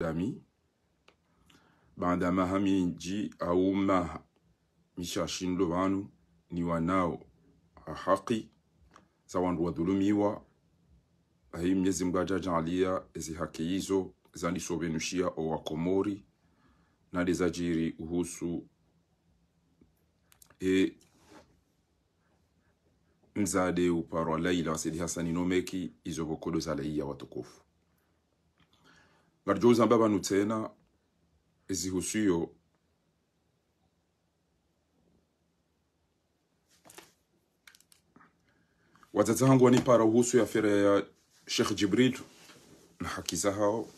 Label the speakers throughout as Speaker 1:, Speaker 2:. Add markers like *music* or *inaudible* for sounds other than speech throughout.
Speaker 1: Dami banda mahamiji au maha mishashindo vanu ni wanao haki za wandu wadhulumiwa ahi mnyezi Mungu ajajalia ezi haki hizo zanisovenushia owakomori nadezajiri uhusu e mzade uparwa laila wasidi hasani nomeki izo vokodo za laia watukufu baryoza mbabanu tsena ezihusuyo wazazi wangu wanipara uhusu ya fira ya Sheikh Jibril na haki za hao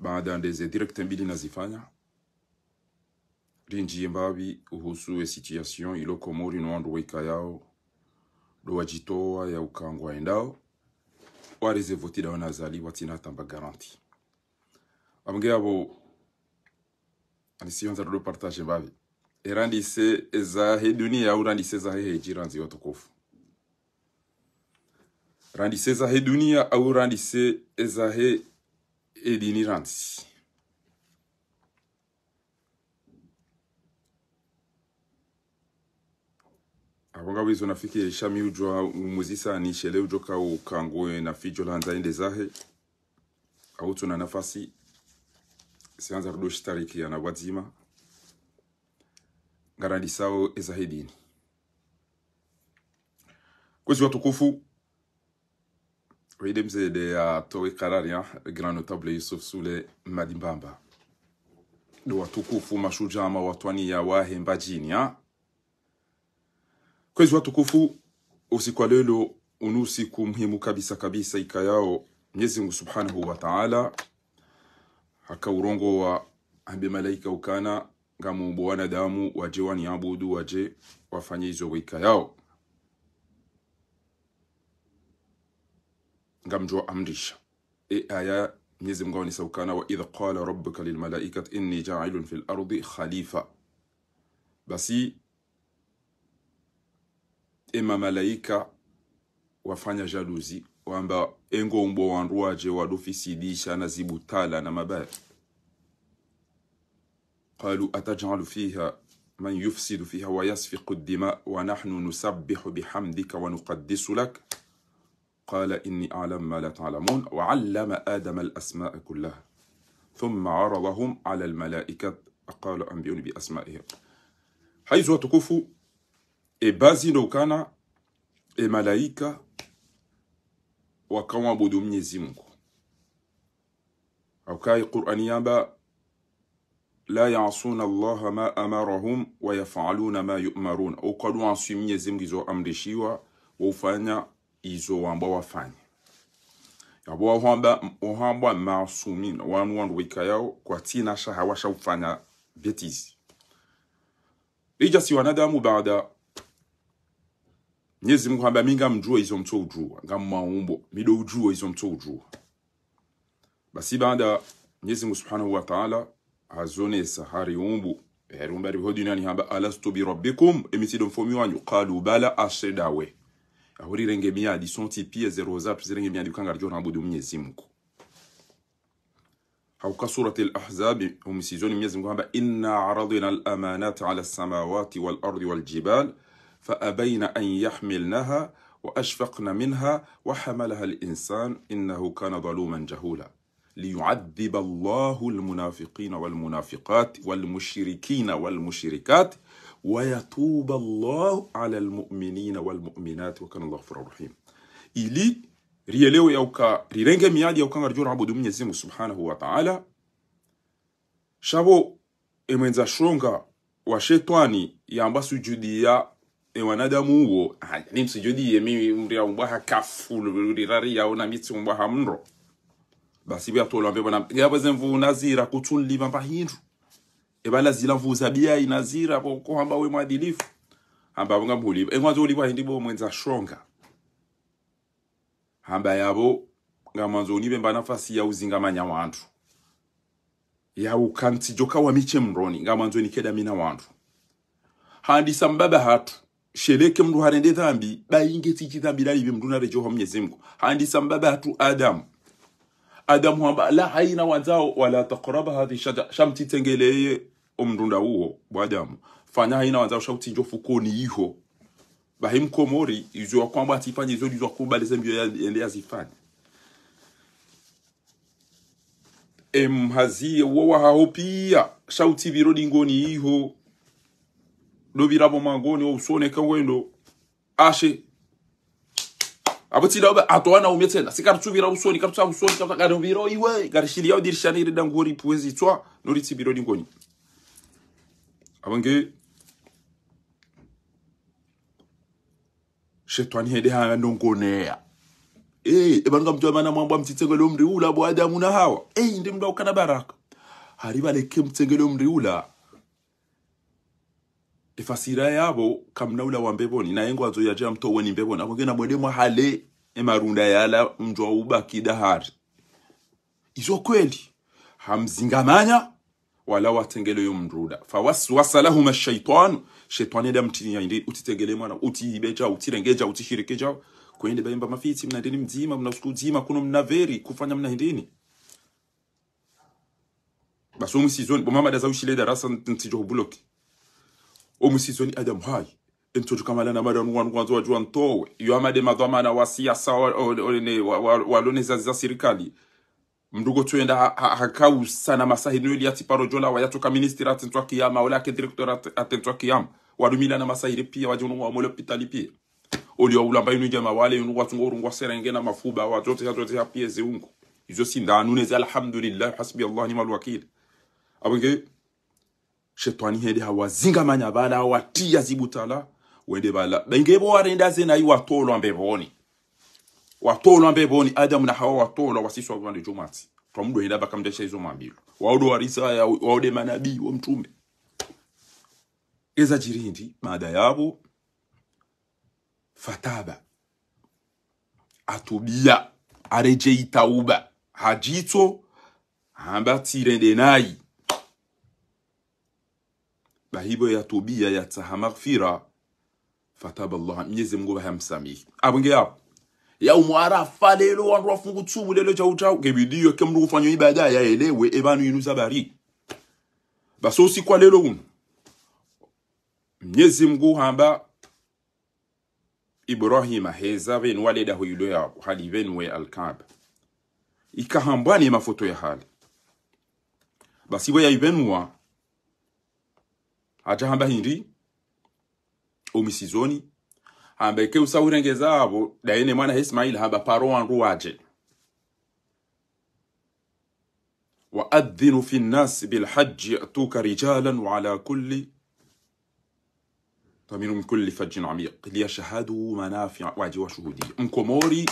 Speaker 1: baada ndeze direct mbili nazifanya rinji mbavi uhusu e situation ilo komori no andu weka yao do wajitoa ya ukangwa endao wareze votida wanazali watina tamba garanti bamubwira bo nisiyo do partage mbavi erandi babi erandise ezahe dunia au he ezahe hejira nziyo tukufu randise ezahe dunia au randise ezahe edini ransi abonga bwizo nafike ishami ujwa umuzisa ni shele ujoka ukangwe na fijo la lanzani dezahe au tuna nafasi sianza rudo shitarikia na bwadzima ngaradi sawo ezahedini kwezi watukufu wide mzede ya towe kararia grand notable Yusuf Sule Madimbamba ni watukufu mashujaa mawatwani ya wahemba jinia kwezi watukufu usiku lelo unusiku muhimu kabisa kabisa ikayao Mwenyezi Mungu Subhanahu wa Ta'ala haka urongo wa habe malaika ukana ngamubo wanadamu waje waniabudu waje wafanye hizo wika yao ngamjua amrisha e aya Mwenyezi Mungu anisaukana wa idh qala rabbuka lilmalaikati inni ja'ilun fil ardi khalifa basi ema malaika wafanya jaluzi wamba engombo wanrwaje wadofisidisha na zibutala na mabaya قالوا أتجعل فيها من يفسد فيها ويسفق الدماء ونحن نسبح بحمدك ونقدس لك قال إني أعلم ما لا تعلمون وعلم آدم الأسماء كلها ثم عرضهم على الملائكة فقال أنبئوني بأسمائهم حيث وتكفوا إبازي لو كان الملائكة wakamwabudu Mwenyezi Mungu. Aukai Qur'ani yamba la yasuna Allah ma amarahum wa yafaluna ma yumarun, ukaduansi Mwenyezi Mungu izoamrishiwa waufanya izo wamba wafanye yabo wamba wahamba masumin wanu wandu wikayao kwa tina shahawa ufanya betizi ija si wanadamu baada Nyezi Mungu anambia minga mjua hizo mto ujua, Nga ngamma umbo, mido ujua hizo mto ujua. Basi banda nyezi Mungu Subhanahu wa Ta'ala sahari umbo. umbu herumbe ariho nani hamba alastu bi rabbikum emitido mfomi wanyu Kalu bala ashedawe ahuri renge miya di santi pia zero za. Pisi renge zatu zirenge miadi ukanga rjo nabudu Mwenyezi Mungu hauka surati al Umisi zoni mnyezi Mungu hamba inna aradina al-amanata ala samawati wal-ardi wal-jibali فأبين أن يحملنها وأشفقن منها وحملها الإنسان إنه كان ظلوما جهولا ليعذب الله المنافقين والمنافقات والمشركين والمشركات ويتوب الله على المؤمنين والمؤمنات وكان الله غفورا رحيم إلي riyelewe yauka rirenge miyadi يوكا ngarjo rabudu من يزيم سبحانه وتعالى شابو إمنزا شونغا وشيطاني يامبا shetani Eh, wanadamu uwo ah, ni msijudie mimi mria umbaha kafu lirari yaona mitsi umbaha mro basi byatola mbebona gabeze mvu nazira kutulima pahindu ebala zila mvu zabia inazira poko hamba we mwadilifu hamba bonga mhulipa engwanzo ulipa hindi bo mwenza shonga hamba yabo ngamanzo unibe mba nafasi ya uzingamanya wantu ya ukantijoka wa miche mroni ngamanzo nikeda mina wantu handi sambaba hatu sheleke mndu harende dhambi bainge tichi dhambi lalive mndu narejoha mwenyezi mungu handisambaba hatu adamu adamu hamba la haina wazao wala takraba hadhi shaja shamtitengeleye omndunda uwo bwadamu fanya haina wazao shautinjo fukoni iho bahim bahimkomori izwa kwamba atifanye izo izwa kubali zembio yende azifanye emhazie wowa hao pia shauti viro dingoni iho lobira lobirabo mangoni ousone kawendo ashe abutida ba atwana umetsena sikarutsuvira usoni karutsa usoni katakare ubiro iwe garishili yao dirishani rida ngori puwezi tswa noritsi biro dingoni abange shetwani hede haya ndongonea eh ebanga mtu amana mwamba mtitsengelo mri ula bo adamu na hawa eh ee, ndi mndu ukana baraka hari baleke mtengelo mri ula efasira yabo kamnaula wa mbeboni na yengo azo yaja mto weni mbeboni ako na mwede hale emarunda yala mjwa ubaki dahari izo kweli hamzingamanya wala watengele yo mruda fawaswasa lahum ash-shaytan ya da ya ndi utitegele mwana utibeja utirengeja utishirikeja kwende baimba mafiti mna ndini mzima mna siku mzima kuno mna veri kufanya mna ndini basomi sizoni bomama da zawishile darasa ntijo bloki omusizoni adam hai na entoto kamalana madam wa juan ntowe iyo amade na madhamana wa siasa waloneza za za serikali mndugo twenda hakau sana masahi noeli ati parojola wayatoka ministri atentwa kiyama ola ke director atentwa kiyama walumila na masahi masahiri pia wajunu wa mole pitali pia olio ulamba inu jama wale inu watu ngorungu wa serenge na mafuba wa jote ya jote ya pia zeungu izo sindanu neza alhamdulillah hasbi allah ni malwakil abenge shetani hende hawazingamanya bana awatiya zibutala wende bala bengebo warenda zena i watolo mbevoni watolo mbevoni adamu na hawa watolwa wasiswa vande jomati twamudo henda bakamdesha hizo mambilo waudo warisaya waude manabii wa mtume eza jirindi mada yabo fataba atubia areje itauba hajito hamba tirende nayi Ba hibo ya tobi ya ya tsa hamagfira, fatab Allah, mnye zimgo ba hem sami. Abon ge ap, ya ou mwa rafa le lo an rof mgo tsu mw le lo chaw chaw, gebi di yo kem rufan yo i bada, ya ele we eba nou yonou zabari. Baso si kwa le lo oum, mnye zimgo han ba, Ibrahim a heza ven wale da hu yolo ya, wali ven we al kamb. Ika han ban yema fotoye hal. Basi we ya ven mwa, aja hamba hindi omisizoni hamba ike usawirengeza avo daene mwana ismail hamba paro parowanru waje وأذن في الناس بالحج يأتوك رجالا وعلى كل ضمير من كل فج عميق manafi waji wa shuhudi mkomori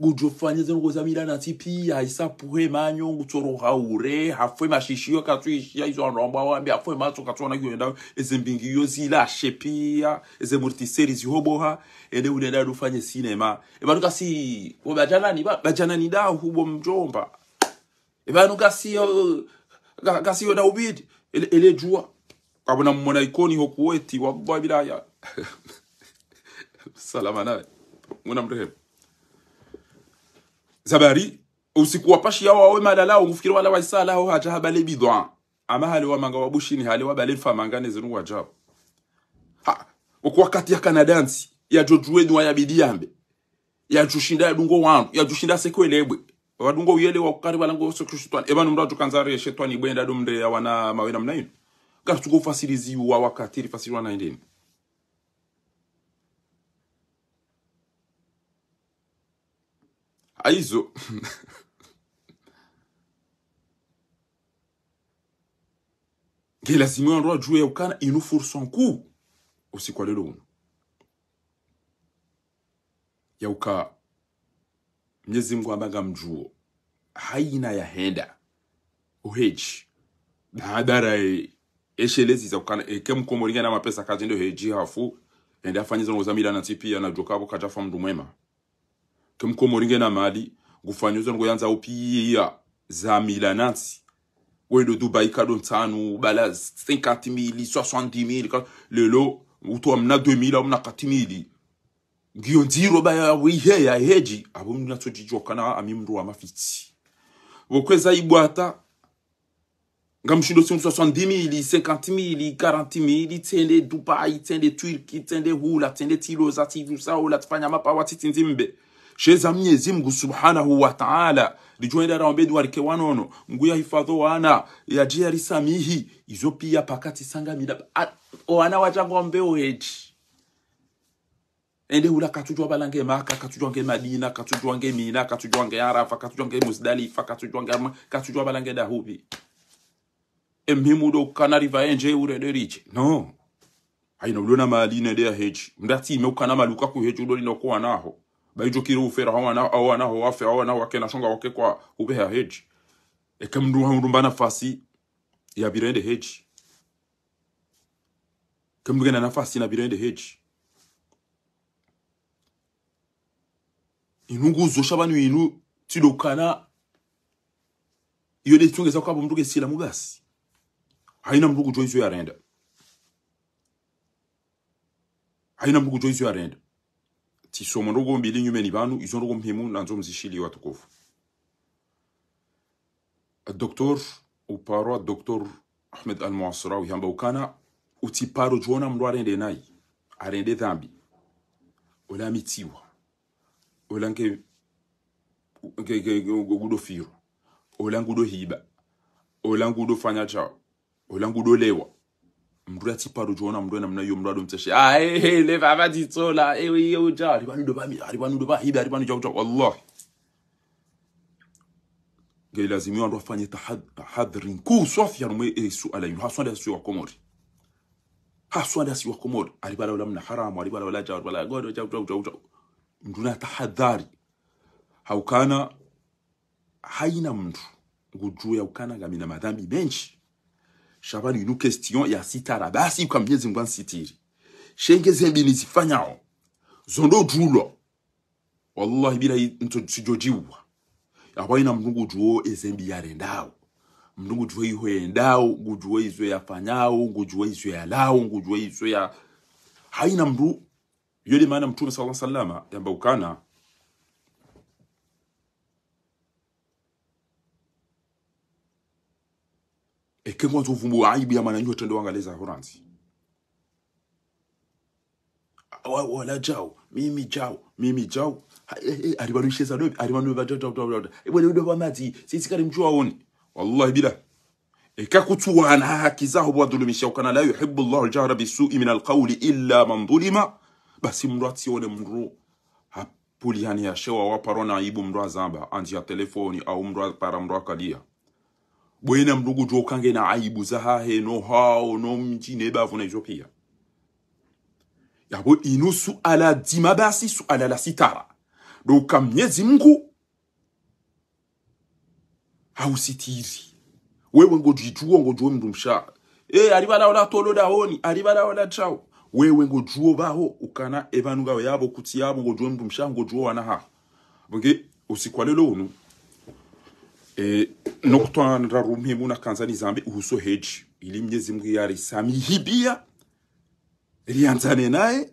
Speaker 1: kudzopfanyidza kuzamilana tipi haisapure manyo haure hafwe mashishiyo katsuishiya izo anhu ambo wambi hafwe matso katsuona kuenda eze mbingiyo zilashepiya eze murtiseri zihoboha ende unenda dufanye sinema ebanu kasi bajanani bajanani dahu bomjomba ebanu kasi kasi yoda ubidi ele, ele jua kabona mmona ikoni hokuweti wabwa bilaya *laughs* salama nawe muna mrehemu zabari usikuwapashi yao wawe malala ngufikira wala waisalaho haja habale bidwa ama hali wa wamanga wabushini hale wabale mfamanga nezinu wajabu ha wakati ya kanadansi ya jojuwe ni wa bidiambe ya jushinda dungo wangu ya jushinda sekwelebwe wadungo uyele wa kukari wala ngoso sokushutwani ebanu mra tukanzari ya shetwani bwenda dumde ya wana mawena mnaini katuko fasilizi wa wakati fasiliwa na ndeni aizo nge lazimiwa ndo ajue ukana inu fursa nkuu usiku lelo uno yauka mnyezi mngu ambaga mjuo haina ya henda uheji na hadara e, eshelezi za ukana eke mkomolinga na mapesa kazi ndio heji hafu ende afanye zongo za mila na tipia na jokapo kajafa mdu mwema kem kou moringe nan mali, gou fanyo zon gou yan za ou piye ya, za mila nansi, gou yon e do Dubai ka don tan ou balaz, 50 mili, 60 mili, le lo, woutou amna 2 mila, amna 4 mili, gion di roba ya weye ya heji, aboum nou nato di djokana, amin mro amma fiti. Wou kwe zayi bwata, gam chido se mou 60 mili, 50 mili, 40 mili, ten de Dubai, ten de Twilki, ten de Hula, ten de Tilo, zati Vusa Hula, fanyama pawatitin zimbe, sheza mnyezi mngu subhanahu wa ta'ala lijoenda raombeni walike wanono nguya hifadho wana ya jeri samihi izo pia pakati sangamida oana wajangombe oheji ende hula katujwa balange maka katujwa nge madina katujwa nge mina katujwa nge arafa katujwa nge musdalifa katujwa nge katujwa balange dahubi emhimudo kana riva enje urederiche no haina ulona mali nende heji mdati imeukana maluka kuheji ulolinokuwa naho baijokire ufera hawana awana ho wafe awana wake na shonga wake kwa ubeha hedge e kam ekamndu handu bana fasi ya birende hedge kamndu gena nafasi na birende hedge inungu zosha banu inu tidokana iyo de sa kwa mndu gesila mugasi haina mndu kujoizo ya renda haina mndu kujoizo ya renda Ti somon ro gom bilin yu meni banu, izon ro gom himon nan zon mzishi li watokof. A doktor ou parwa doktor Ahmed Almouasra ou yamba wkana ou ti parwou jwona mlo arende naye, arende dhanbi. O lan mi tiwa, o lan ke goudo firu, o lan goudo hibe, o lan goudo fanyacha, o lan goudo lewa. mndu atsipa dojoona mndu ena mnayo mndu adomtseshe ah hey hey le baba ditsola eh hey, yo ja ari bandu bami ari bandu bahibi ari bandu jawja wallahi gari lazimi wandu afanye tahadhari nkuu sofi yarume esu eh, alayinu haswanda yasu wa komori haswanda yasu wa komori ari bala wala mna haramu ari bala wala jawja wala godo jawja jawja mndu na tahadhari haukana haina mndu gujuya ukana gamina madhambi menshi shabani inu question ya sitara basi kwa mnyezi mungu sitiri shenge zembi nizifanyao zondo julo wallahi bila nto sijojiwa ina mnungu juo ezembi yarendao mnungu juo ihoendao ngujuo izo yafanyao ngujuo izo yalao ngujuo izo ya haina mru yole maana mtume sallallahu alaihi wasallam yamba ukana Lakini kwanza ufumbue aibu ya wananchi watendo waangalia Uholanzi. Wala jau, mimi jau, mimi jau. jao. Alibaluishe za dobi, alibaluishe za dobi. Ebu leo dobi mati, sisi kari mchua honi. Wallahi bila. Ikakutu wana haki zao bwadhulumisha ukana la yuhibbu Allah al-jahra bisu'i min al illa mandhulima. Basi mruati wale mru Hapuli hani ya shewa waparona aibu mru azamba anji ya telefoni au mru para mru akalia. boyena mulukuti okange na aibu za hahe no hao no mji nebavu naizo pia yabo inu su ala dimabasi su ala la sitara loka mnyezi mngu hausitiri wewe ngo jituo ngo juwe mdu msha e eh, arriba la ola tolo da honi arriba la ola chao wewe ngo juo baho ukana evanuga weyabo kutiyabo ngo juwe mdu msha ngo juo wana ha bonge usikwale lo unu e, eh, no kutwara rumpimu nakanza nizambe uhuso heji ili Mwenyezi Mungu yarisamihibia rianzane naye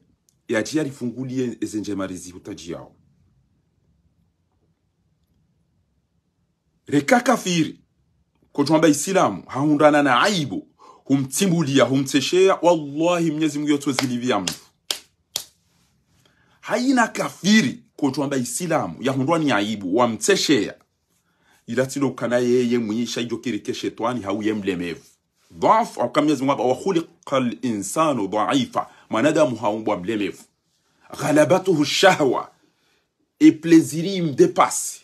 Speaker 1: yaji yarifungulie ezenjemari zihutaji yao reka kafiri kujwamba isilamu haundana na aibu humtimbulia humteshea wallahi Mwenyezi Mungu yotozilivia mtu haina kafiri kujwamba isilamu yahundwa ni aibu wamteshea ilatilokana yeye muisha ijo kireke shetani hauye mlemevu dhaf au kama Mwenyezi wa khuliqa al-insanu dha'ifa manada haumbwa mlemevu ghalabatuhu shahwa et plaisir im dépasse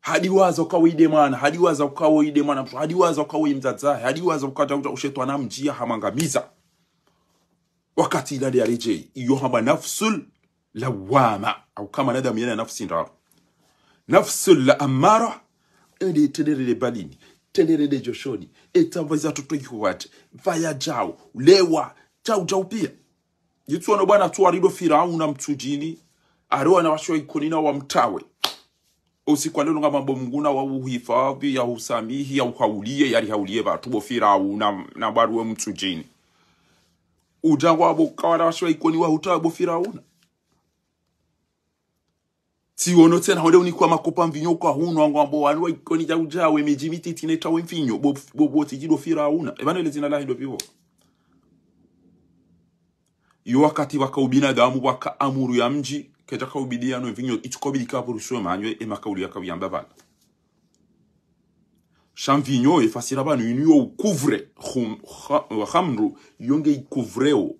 Speaker 1: hadi waza kwa ide mana hadi waza kwa ide mana hadi waza ukawa imzazae hadi waza kwa tauta ushetwana mjia hamangamiza wakati ilale yarejei iyo hamba nafsul lawama au kama nadamu yana nafsi ndaro nafsul la amara ili itenderele balini tenderele joshoni etambaza tutoihuwate vaya jao lewa jau jau pia jitsuano bwana tuarido na mtujini aroa na washo ikonina wa mtawe usikwalelonga mambo mnguna wa uhifadhi ya usamihi ya uhaulie yari haulie batu bo firauna na na baruwe mtujini ujangwa abo na washo ikoni wa utawa bo firauna ti ono tena onde unikuwa makopa mvinyo kwa huno wangu ambao wanwa ikoni ja ujawe mejimiti tineta we mvinyo bo bo, bo tijido fira una evanele zina la hindo pivo iyo wakati waka ubinadamu waka amuru ya mji keja ka ubidia no mvinyo itukobili ka poruswe manywe emakauli yakabiyamba bana shamvinyo efasira banu iniyo ukuvre khamru yonge ikuvreo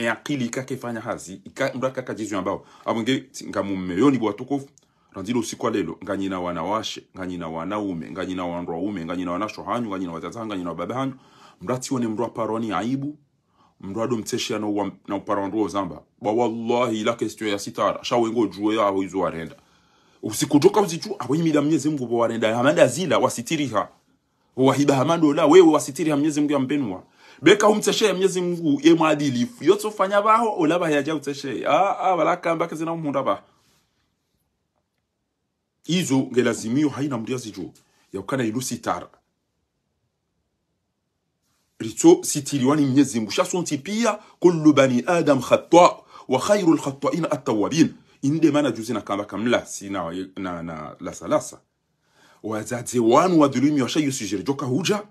Speaker 1: e akili ikakefanya hazi ika ndo akakajizwe ambao abonge yoni bwa tukufu randilo usiku wa lelo nganyina wanawashe nganyina wanaume nganyina wanrwaume nganyina wanasho hanyu nganyina watata nganyina wababa hanyu mratione mrua paroni aibu mndwado mteshe na na upara ndwo zamba ba wallahi la question ya sitara shawengo juwe ya hizo arenda usikutoka uzichu abonye mida mnyezi Mungu bo arenda amanda zila wasitiriha wahiba hamando la wewe wasitiriha mnyezi Mungu ya mpenwa beka humteshe mnyezi mungu ye mwadilifu yotofanya baho olaba yaja aa ah ah wala kamba kazi na umunda ba izo ngelazimio haina mdia zijo ya yakana ilu sitara rito sitiriwani mnyezi mungu shasonti pia kullu bani adam khatwa wa khairu lkhatwa lkhatain atawabin inde mana juzi na kamba kamla si na, na na lasa lasa wazadze wanu wadhulumiwa shayusijirijoka huja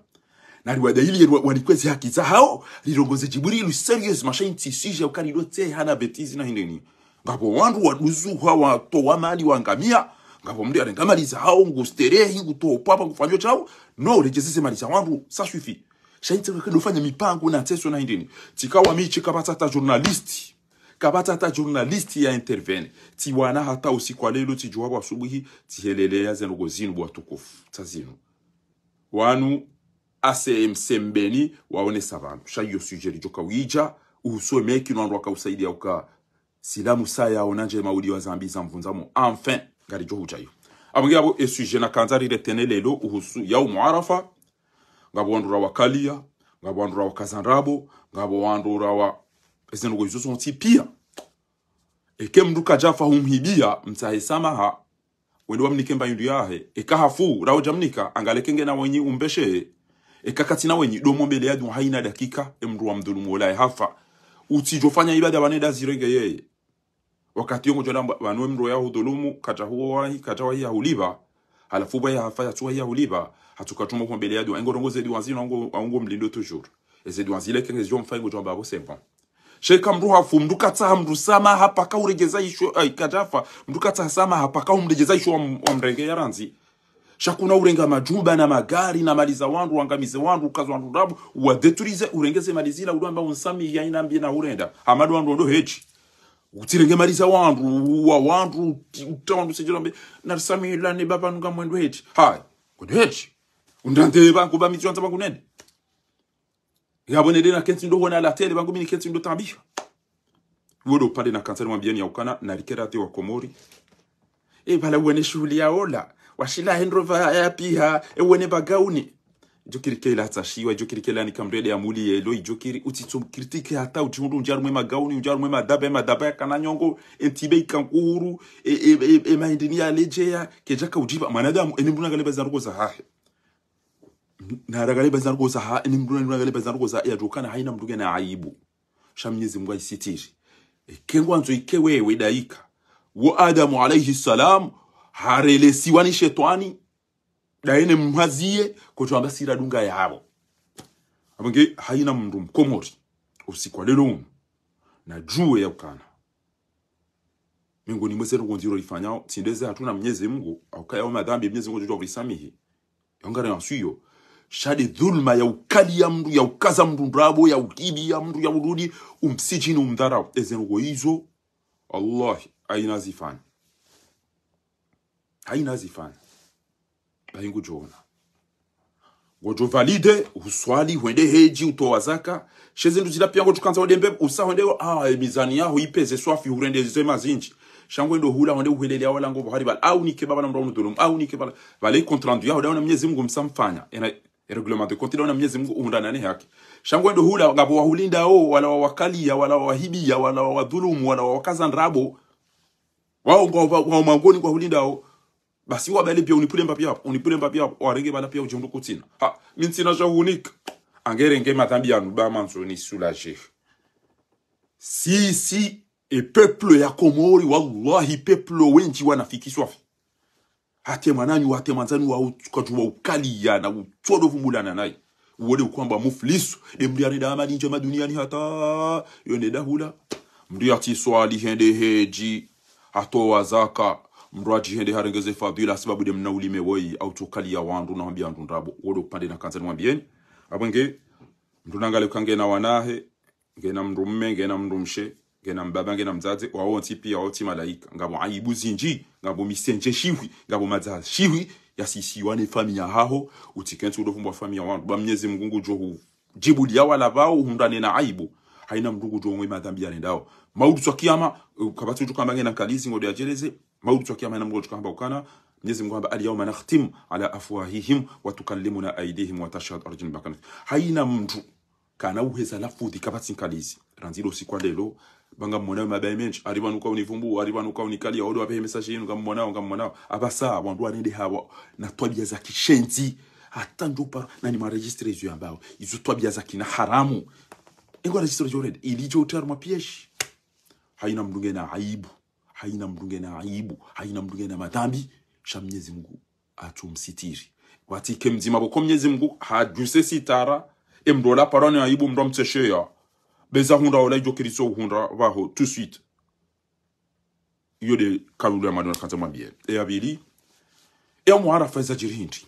Speaker 1: na naliwadayili walikwezi haki zahao jiburi jiburili serious sije tisije ukalilo te hana betizi na hindeni ngapo wandu waduzu hawa wato wa mali wa wangamia ngapo mndu arenga mali za hao zahao hingu nguto papa ngufanyo chao no rejezise mali za wandu ça suffit shaitse kufanya mipango na teso na hindeni tikawa michi kapata ta journalisti kabata hata journalisti ya intervene tiwana hata usiku wa lelo tijuwapo asubuhi tihelelea zenogo zinu tukufu tazinu wanu ACMC Mbeni waone savantu shayo sujeri joka uija usome kino andu akausaidia uka silamu saya onanje maudi wa zambi za mvunza mu enfin gari jo ujayo amugabo esuje na kanzari retene lelo uhusu ya umuarafa ngabo wa kalia ngabo wa wakazanrabo ngabo andura wa ezinugo izo sonti pia eke mndu kajafa humhibia mtahesamaha wendo wamnike yundu yahe ekahafu rao jamnika angalekenge na wenyi umbeshehe e kakati na wenyi domo mbele ya dun haina dakika emru wa mdhulumu wala hafa utijofanya ibada waneda zirenge yeye wakati yongo jona wanwe mro ya hudhulumu kata huo wahi kata wahi ya huliba Halafuba ya hafa ya tuwa ya huliba hatukatuma kwa mbele ya dun. engo rongo zedi wanzi na ongo mlindo tujur. e zedi wanzi leke ngezi yomfa ingo jomba abo sebon. sheka mru hafu mru kata mru sama hapaka uregeza isho ay katafa mru kata sama hapa hapaka umregeza isho wa mrenge ya ranzi chakuna urenga majuba na magari na mali za wandu wangamize wandu ukazi wandu ndabu wadeturize urengeze mali zila udo amba unsami ya yainambie na urenda amadu wandu ndo hechi utirenge mali za wandu wa wandu utawandu sejirambe narisamila ilani baba nunga mwendo hechi hai kudu hechi undante undande bangu wanta bangu nende ya bwene dena kenti ndo wana la tele bangu mini kenti ndo tabisha wodo pale na kansari mwambiani ya ukana na te wa komori e pala uene shuhuli ya ola washila henrova yapiha ewene bagauni jukiri jukiri ke ke la la ni kamrede ya muli nikamrede amuli jukiri uti tum kritike hata uti njaru mwema gauni njaru mwema dabe ma dabe ya kana nyongo entibe ikankuru e, e, e, maindini ya leje ya kejaka ujiba manadamu enimbuna galeba zarugo za hahe nara galeba zarugo za ha enimbuna galeba zarugo za ya jokana haina mduge na aibu shamnyezi mwa isitiri kengwanzo ike wewe daika wa adamu alayhi salamu harele siwani shetwani daene mhaziye kutwamba siradunga yabo abange haina mndu mkomori usikwa lelo umu na juwe yakana miongoni mwese rukunziro ifanyao tindeze hatuna mnyezi Mungu au kaya aukayao madhambi mnyezi Mungu jua kulisamihi na suyo shadi dhulma ya ukali ya mndu ya ukaza mndu mbrabo ya ukibi ya mndu ya urudi umsijini umdharao umdharau ezenugo hizo Allah aina zifanya tayinazifanya tayingujoona gojo valide uswali wende heji utoa zaka shezindu zila pia ngojo kanza mbebe usa hwende ah mizani yaho ipeze swafi hurende zema zinji shangwe ndo hula hwende uhilele awala ngobo bala au nike baba namro nudulum au nike bala vale kontrandu yaho daona mnyezi msa mfanya ena reglement de dao na mnyezi Mungu umundana ne yake shangwe ndo hula ngabo wahulinda o wala wawakalia wala wahibia wala wadhulumu wala wakazandrabo wao ngao wa mangoni kwa hulinda o Basi wabale pya unipule mpapya wap, unipule mpapya wap, warege mpada pya wajen mdokotin. Ha, min sinajan wunik. Angere nge matanbyan, luba manso ni sulaje. Si, si, e peplo ya komori waw, wahi peplo wenji wana fikiswaf. Hatemananyo, hatemanzanyo waw, kajwa wakaliyana, wotorof mbula nanay. Wode wakamba muflis. E mbria ridama ninje maduniyani hata, yone dahula. Mbria tiswa li hende heji, hato wazaka. mrwaji hende harengezefa fabila sababu de mnaulime wei ya wandu na wambia wandu ndabo wodo kupande na kanza mwambieni abwenge mtunangale kange na wanahe ngena mndu mme ngena mndu mshe ngena mbaba ngena mzazi waonti pia waonti malaika ngabo aibu zinji ngabo misenje shiwi ngabo madza shiwi ya sisi yasisiwane famia haho utikentu udo ulovumbwa famia wandu ba mnyezi mgungu johu jibu wala bao umndane na aibu haina mndugu jomwe madhambi nendao maudu twa kiyama kabatu na kalizi ngode ajeleze maulid wa kiyama na chukamba ukana Mwenyezi Mungu kwamba alyawma nakhtimu ala afwahihim wa tukallimuna aydihim wa tashhadu arjuluhum bima haina mtu kana uheza lafuthi kabatsinkalizi ranziro sikwa lelo banga mwana mabaye mench ariba nuka univumbu ariba nuka ya odo ape message yenu kama mwanao kama mwanao saa wandu anende hawa na twabia za kishenzi hata ndupa na ni maregistre hizo ambao hizo twabia za kina haramu ingo registre joredi ilijo utarma pieshi haina mdunge na aibu haina mtu ngene aibu haina mtu ngene madhambi sha Mwenyezi Mungu atumsitiri ke mzima boko Mwenyezi Mungu hajuse sitara emdola parane aibu mndo ya beza hunda ola jo kristo hunda vaho tout suite iyo de kalulu ya madona kanza mwambie e abili e mwara faiza jirindi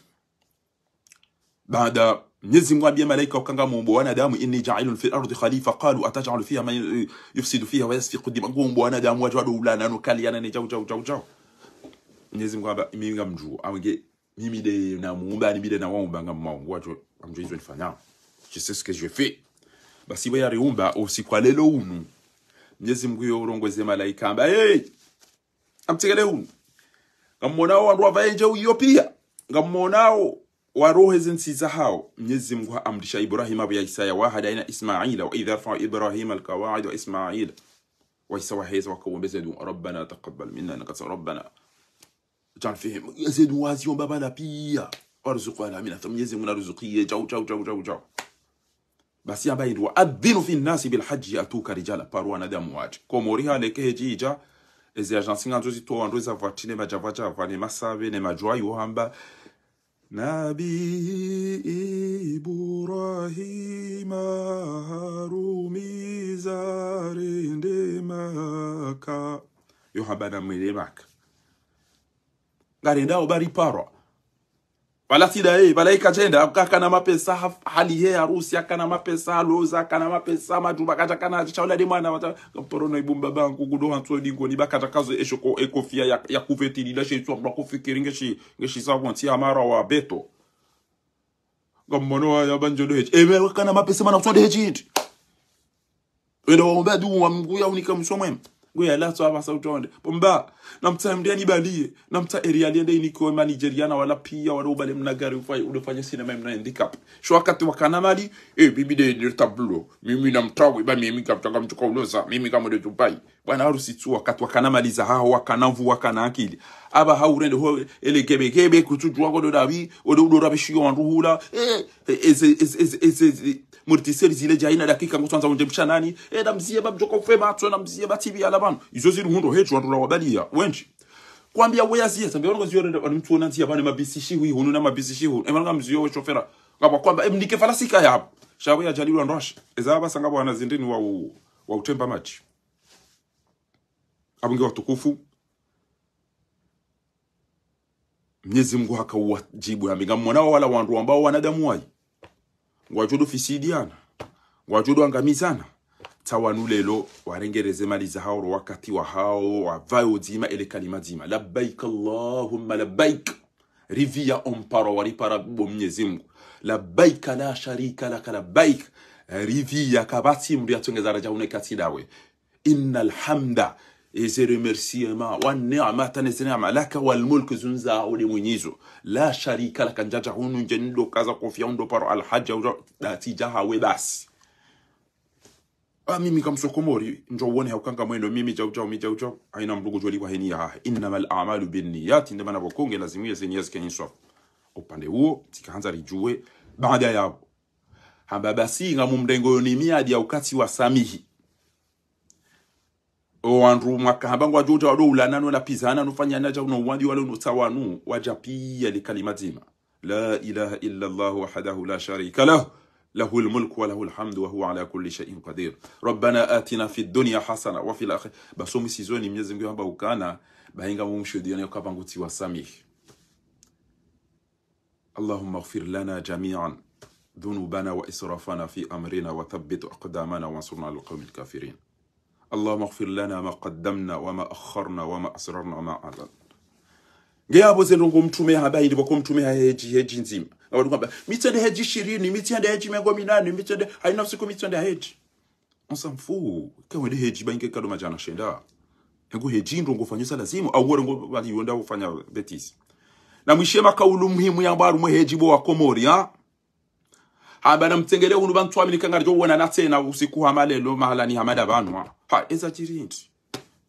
Speaker 1: baada mnyezi Mungu ambia malaika wakangamuumbwa wanadamu, inni jailun fi ardi khalifa qalu atajalu fiha man yufsidu fiha wa yasfiku dimamu, wanadamu watu wadulana nokaliana ne chau chau jau jau Mwenyezi Mungu aba mimi ngamjua amge mimi de namuumba ni bile na waumba ngamu watu amjua hizo nifanyao, je sais ce que je fais basi we yariumba usiku lelo unu Mwenyezi Mungu yorongweze malaika amba hey amtegele unu ngammonao wandu wavaenje uyo pia ngammonao warohezensi zahao mwenyezi mungu haamrisha ibrahim abu ya isaya wahadaina ismaila waidha rafaa ibrahima alqawaid wa ismaila waisa waheza wakauombezedu rabbana taqabal minna nakasa rabbana jal fihim yezedu waziomba bana pia warzuqana mina mwenyezi mungu naruzukie jau jau jau jau jau basi ambaye ndio adhinu fi nnasi bilhaji atuka rijala parwa na damu waje komoriha lekeheji ija ezi ajansinga nzozi to androza vatine majavaja avane masabe ne majwa yohamba نبي إبراهيم هارومي زارين دمكا يوحبا نمي دمك غاري داو باري بارو valasida ye valaikacenda kakana mapesa hali ye harusi akana mapesa aloza akana mapesa matumba kata kana chauladi mwana porono ibumba banku kudo wantso dingoni bakata kazo esho eshoko ekofia ya, ya kuvetilila sheitswa kuda kufikiri ngeshi ngeshi savonti amara wa beto gamono ya banjo banjodo hechi ewe eh, kana mapesa mana kutsode hechi ndo mbadu wa mguya unika unikamsomwema ngo ngoyala so abasa utonde bomba namtsa mdia ni balie na namtsa area liende iniko ma nigeriana wala pia wala ubale mnagari ufai unafanya sinema mna handicap sho wakati wakana mali eh bibi de de tablo mimi na namtawi ba mimi kama mchuka uloza mimi kama de tupai bwana harusi tu wakati wakana mali za hao wakana vu wakana akili aba urende ho ele gebe gebe kutujwa do davi odo udo rabishio wanruhula eh eze eze eze muritiseri zile jaina dakika ngutwanza unje mshanani eh, na mzie ba mjoko fema na mzie ba batibi alabano izo ziri hundo hecho andura wabalia wenji kwambia weya ziye tambia wango ziyo renda mtu ona ziya mabisi shi hui hunu na mabisi shi mabisishi eh, e ema mzio mziyo wechofera kwa kwamba em nike falasika ya hapo shawe ya jaliwa ndosh ezaba sangabwa wanazindini wa u, wa utemba machi abunge watukufu Mwenyezi Mungu ya yambiga mwanao wala wandu ambao wanadamu waji ngwatshodo fisidiana ngwatshodo angamizana tsawanu lelo warengereze mali za hao wakati wa hao wavayo dzima ele kalima dzima labbaik allahumma labbaik rivia omparo waripara bo mnyezi mungu labbaik la sharika laka labbaik rivia kabatsi mndu yatsongeza rajaune katsidawe inna alhamda Et je remercie wa ni'matan ni'ma laka wal mulk zunza wa li ulimwenyezo la sharika laka njaja hunu njendo kaza kofia undo paro al hajja dati tijaha we bas a ah, mimi kam sokomori njo wone haw kanka mwendo mimi jaw jaw mi jaw jaw aina mbugu jwali kwa henia ha innamal a'malu bin ndema na bokonge lazima yese ni yese insaf upande huo tikaanza lijue baada ya hapo hambabasi ngamumdengo ni miadi ya ukati wa samihi owandu mwakaha bangu wajuja walo ulanano na pizana nufanya naja unowandi walo nutawanu waja pia likalima zima la ilaha illa Allah wahdahu la sharika lahu له الملك وله الحمد وهو على كل شيء قدير ربنا آتنا في الدنيا حسنة وفي الآخرة basomi sizoni mnyezi mngu hamba ukana bahinga mumshudione ukapanguti wasamih اللهم اغفر لنا جميعا ذنوبنا وإسرافنا في أمرنا وثبت أقدامنا وانصرنا على القوم الكافرين allahuma ighfir lana ma qaddamna wa ma akharna wa ma asrarna wa ma mtume ngeabo zendo ngomtumia habari bakomtumia heji heji nzima abantu kwamba mitende heji 20 mitende heji mego minane mitende haina siku mitende heji onsamfu kawe de heji banke kado majana shenda ngo heji ndo ngofanya sala zimu au gore ngo bali yonda ufanya betis na mwishie makaulu muhimu ya baru heji bo wa komori ha haba na mtengele unu bantu aminikanga rjo wona na tena usiku hamalelo mahalani hamada banwa ha eza chirindi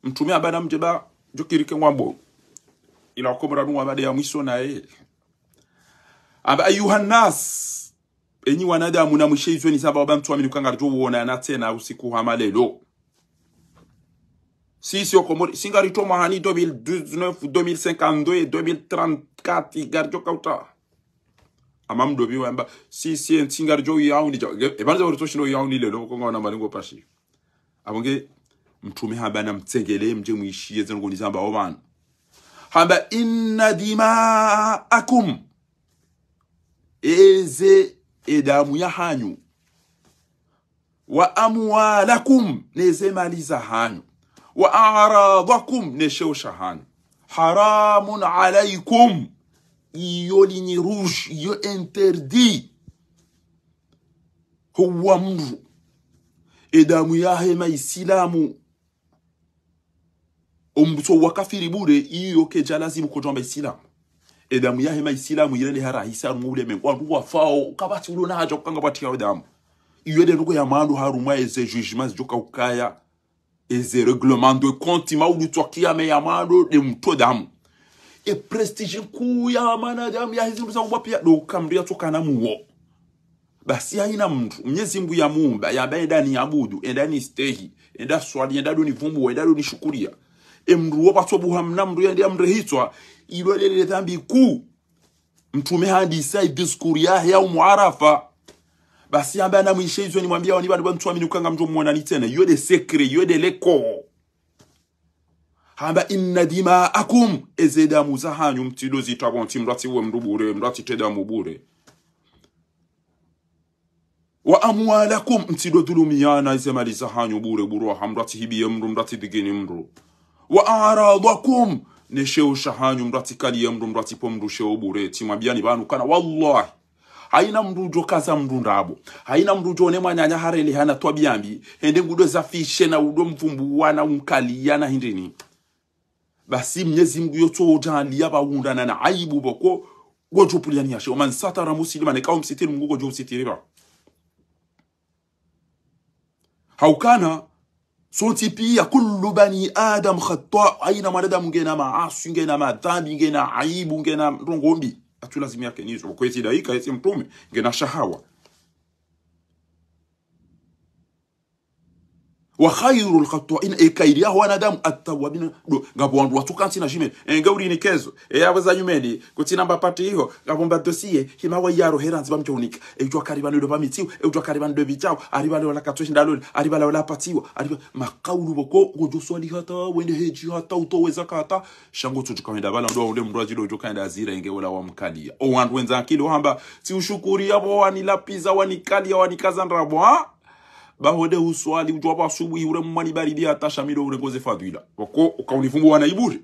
Speaker 1: mtumia bana mjeba jokirike ngwambo ila wakomra nuwa bade ya mwiso na ye aba ayuhannas enyi wanadamu na mwishe ni saba waba mtu amini kukanga tuwona na tena usiku hamalelo sisi okomori rito mahani 2019 2052 2034. 2034 igarjo kauta amam dobi wamba sisi singarjo yaundi ebanaza e yao ni lelo konga wana malingo pashi abonge mtume hamba namtsengele mje mwishie zino kuniza hamba obana hamba inna dimaakum eze edamu ya hanyu wa amwalakum neze maliza hanyu wa aradakum neshosha hanyu haramun alaikum iyo linyi rouge iyo interdit huwa mru edamu damu ya hema isilamu ombuso wakafiri bure iyo keja lazimu kujomba isilamu edamu damu ya hema isilamu yirele hara hisaru mule mengu wafao kabati ulo na haja kukanga bati yawe damu iyo de nuko ya mandu haruma eze jujimaz joka ukaya eze reglement de compte maulu twakia me ya mandu de mto damu e prestige kuya ya damu ya hizi mbusa kubapia do kamdu ya tokana muwo basi haina mtu Mwenyezi Mungu ya muumba yambaye ndani budu endani stehi enda swali enda ni vumbu enda ni shukuria emru wa patso hamna mru ya ndia mrehitwa ilo lele dhambi ku mtume hadi sai diskuri ya ya muarafa basi ambaye anamwisha hizo ni mwambia wani bado mtu amini ukanga mtu muona ni tena yo de secret yo de leko hamba inna dima dimaakum ezedamu zahanyu mtidozi tabonti mrati we mrubure mrati teda mubure wa amwalakum mtidodhulumiana izemali zahanyu bure buru buroha mratihibiye mru mratidhigini mru wa aradakum nesheu shahanyu mratikaliye mru mratipo mru sheu bure timabiani banu kana wallahi haina mrujo kaza mrundabo haina mrujo ne mwanyanya hareli hana twabyambi hende ngudo za fiche na udo wana mvumbuwana umkaliana hindini basi mnyezi mgu yoto mngu yotodalia baundana na aibu boko gojopuliani yashe man satara musliman kaum sitiri mngu gojomsitiriba haukana sonti pia kullu bani adam khata aina mwanadamu ngena maasi ngena madhambi ngena aibu ngena ndongombi atulazimia kenizo kwezi daika mtume ngena shahawa wa khairu khairul khatwaina ekairiaho wanadamu atawabina do ngabo wandu watukansina jimene ni kezo eyabweza nyumene namba pati iho ngabo mbadosiye himawa yaro heranzi bamjonika ejwa karibaniro bamitsiwe ejwa karibaniro bichawo aribale wala katweshi ndalole aribale wala patiwa ariba makaulu boko gojo swali hata wende heji hata utoweza kata shango tujikawenda bala ndo ule mndu ajido jokanda azira enge wala wamkalia o wandu wenza akili hamba si ushukuri yabo wanilapiza wanikalia wanikazandrabo ha bahode uswali ba asubuhi ure mmani baridi atasha milo ure goze fadhila wako ukaunivumbua wana ibure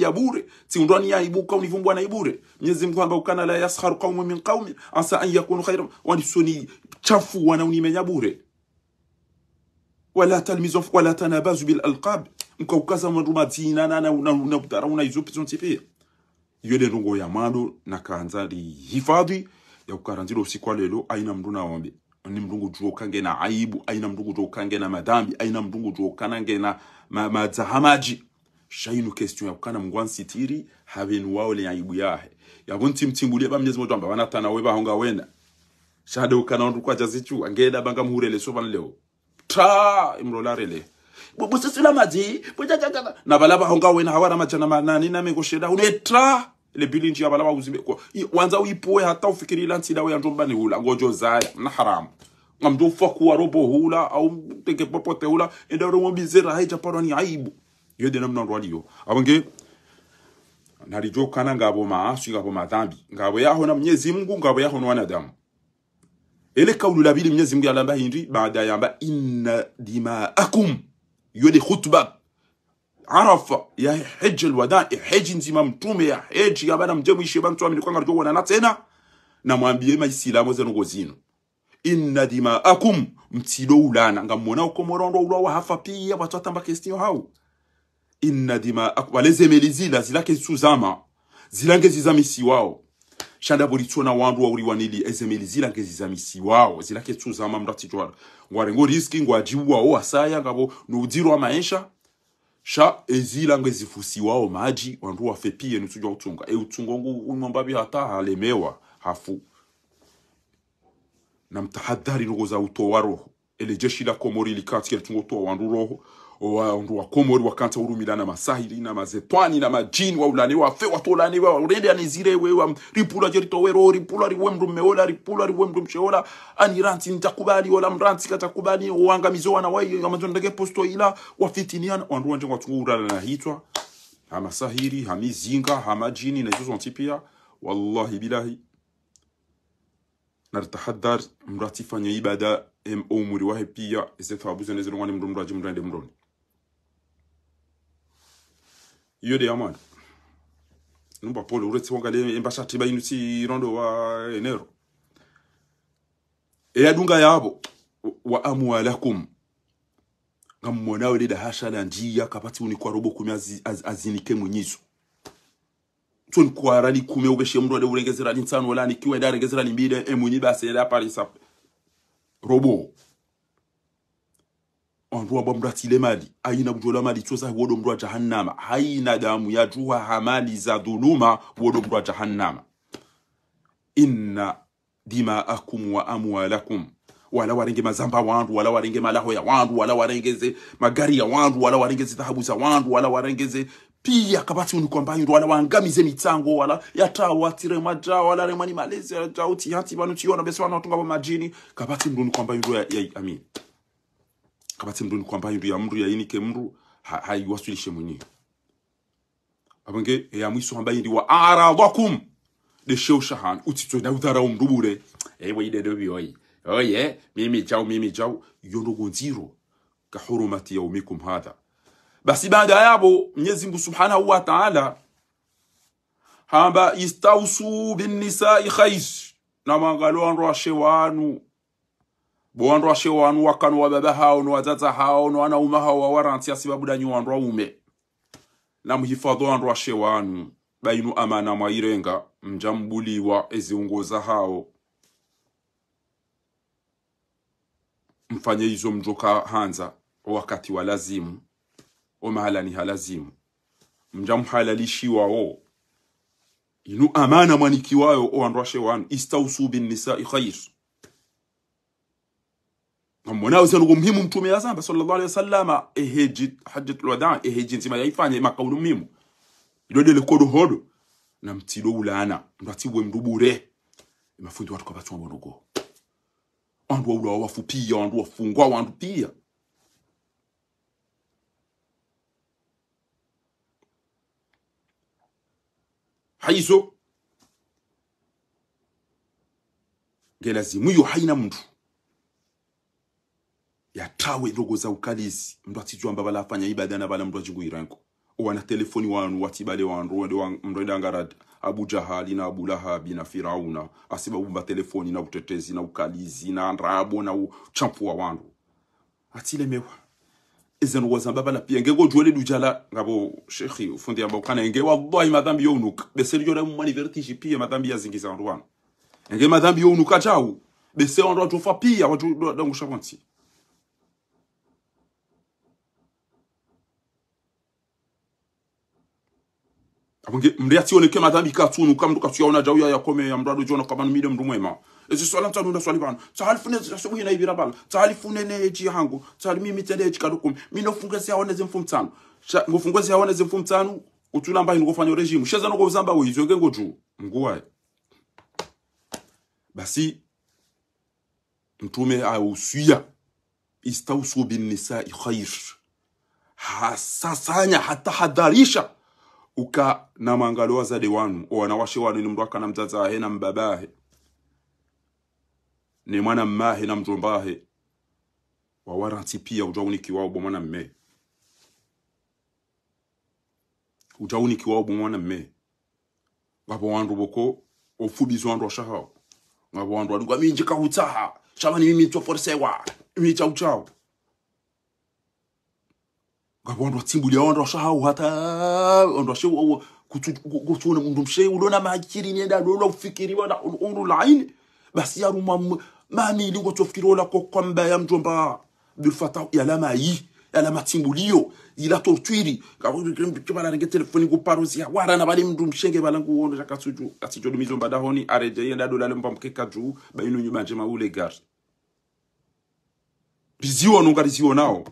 Speaker 1: ya bure tiundwani ya ibu ukaunivumbua wana ibure Mwenyezi mkwa anga ukana la yaskharu qaumun min qaumin asa an yakunu wani suni chafu wanaunimenya bure wala talmizof wala tanabazu bil alqab mwadu madzina na na unabdara unaizupizon tipia yole rungo ya mado na kaanza hifadhi ya ukaranzilo usiku lelo aina na wambi ni mlungu juokange na aibu aina mlungu juokange na madhambi aina mlungu juokanange na madzahamaji ma shainu question yakukana mngwansitiri havenu wao le aibu yahe yabunti mtimbulie ba mnyezi motamba banatana we honga wena shade ukana kwa jazichu angeda banga muhurele sovan leo ta imrolarele bosesila maji bojakakana na balaba honga wena hawara majana manani na megosheda unetra lebilinji yaba laba uzimeko wanza uipoe eh, hata ufikiri ila nsida we anjomba ni hula ngojo zaya na haramu ngamjo fakuwa robo hula au teke popote hula enda romo bizera haija parwa ni aibu yede namna rwaliyo abange narijokana ngabo maasi ngabo madhambi ngabo yaho na Mwenyezi Mungu ngabo yaho na wanadamu ele kaulu la bili Mwenyezi Mungu yalamba hindi baada yamba inna dimaakum yode khutba arafa ya hija alwada hiji nzima mtume ya hiji yabana mje mwishe bantu amilikwanga ryo na tena namwambiye maisilamu zenu gozino inna dimaakum mtilo ulana ngamona uko morondo ulwa wa hafa pia watu atamba kestio hau inna dimaakum balezemelizila zilake suzama zilange zizamisi wao shanda bolitso na wandu wauri wanili ezemeli zilange zizamisi wao zila zilake suzama mndatitwala ngwarengo riski jibu wao asaya ngabo wa maisha sha ezi lango maji wandu wafe pia nisuja utunga e utunga ngu umambabi hata halemewa hafu na mtahadhari nugo za utowa roho ele jeshi la komori likati kilitunga utoa wandu roho wandu wa komori wakanza urumira na masahiri na mazetwani na majini wa anezirewe wa fe watu wa wa urende we ripula jerito we ro ripula riwe mrumeola ripula riwe ani ranti nitakubali wala mranti katakubali wanga mizo wana wai ya amazondege posto ila wafitiniana wandu wanje urala na hitwa hama sahiri zinga hama jini na hizo antipia wallahi bilahi nartahadhar mratifanyo ibada umuri wahe pia ezetwa zethawabuzenezirongwani mrumraji mrende mroni iyo de amani numba pole uretse wangale embashati bainutsi rondo wa enero eyadunga yabo wa amwalakum ngammonawe da hasha nji ya kapati kwa robo kumi az, az, azinike mwenyezo tso nikwara likumi ubeshe mndu ale urengezera lintano lani kiwenda arengezera limbile emwenyi basi ele parisa robo onroa bwa mratile mali aina kujola mali chosa wodo mrwa jahannama haina damu ya juha hamali za dhuluma wodo mrwa jahannama inna dima dimaakum wa amwalakum wala warenge mazamba wandu wala warenge malaho ya wandu wala warengeze magari ya wandu wala warengeze dhahabu za wandu wala warengeze pia kabati unikwambayo wala waangamize mitango wala yatawatire maja wala remani malezi ya yatauti hati banu chiona besi wanaotunga wa majini kabati mdu unikwambayo ya, ya, amini kabatse mndu nikwamba hindu ya mndu yayinike mndu haiwasilishe ha, mwenyewe abange eyamwiso hamba yindi wa aradakum deshe ushahani utitwe na udharau mndu bure ewe eh, idede bioi oye eh, mimi jau mimi jau yondo gonziro ka hurumati yaumikum hada basi baada yabo Mwenyezi Mungu Subhanahu wa Ta'ala hamba istausu bin nisa'i khais na mangalo anro shewanu bowanrwa ashe wanu wakanu wa baba hao ni wazaza hao ana uma hao wawarantia sibabu danyu wanrwa ume na mhifadhi wanrwa she wanu bainu amana mwairenga mjambuliwa mbuliwa hao mfanye hizo mjoka hanza wakati wa lazimu omahalani halazimu mja o inu amana mwanikiwayo owanrwa she wanu istausu binnisai khair Mwanao sio muhimu mtume asamba sallallahu alaihi wasallam eheji hajjatul wada eheji nzima yaifanye makaulu mimu idode le kodo hodo na mtido ulana ndatiwe mdubure mafundi watu kwa batu andu wa wafu pia andu wafungwa wandu pia haizo gelazimu hiyo haina mtu yatawe rogo za ukalizi mndu atijwamba balafanya ibada na bala mndu ajigwirenko wana telefoni wanu watibale wanu wanrwendangara abu jahali na abu lahabi na firauna asibabumba telefoni na utetezi na ukalizi na ndrabo na uchampu wa wanu atile mewa izan wazan babala pia ngego jwele dujala ngabo shekhi ufundi ambao kana nge wallahi madhambi yo unuka bese yore mwani vertige pia madhambi ya zingiza wanu wanu nge madhambi yo unuka jau bese ondoa tofa pia watu dangu shavanti aponge mreati oneke madhambi katunu kama mtu katuyaona jauya yakome ya mrado jona kabanu mide mndu mwema ezi swala mtanu na swali bana tsali fune sasubuhi na ibira bala tsali fune ne ji hangu tsali mimi tende ji kadukum mino fungezi yaona zimfu mtano ngufungezi yaona zimfu mtano utula mbahi ngofanya regime sheza ngo zamba wizo ngengo juu nguwa e. basi mtume ausia istausu bin nisa'i khair hasasanya hatahadharisha uka namwangala wazade wanu owana washe wanu ni mndu akana mtatahe na mbabahe ni mwana mmahe na mjombahe wawaranti pia ujauniki wao bomwana mme ujauniki wao mwana mme ngabo wandu boko ofubizo wandu washahao ngabo wandu waduga minjika utaha ni mimi forsewa mimi chau chau Gwane wa timbuli yo an rwache a wata, an rwache yo koutou ni mndou mshe, wlo na ma gilir ni an da, wlo wfikir yo an da, wlo wla in. Basi ya rwaman, mami li wotou fkil wola kou kwa mba ya mdou mba, vir fataw, yalama yi, yalama timbuli yo, yilaton twiri. Gwane wapitou wale renge telefoni gupar wazi ya wara, nan wale mdou mshe gebalan gou an, jaka soujou ati joun mizou mba da honi, areje yen da do la lempam ke kadjou, bayoun yu majima wole gar. Riziyon nou gak riziyon nou.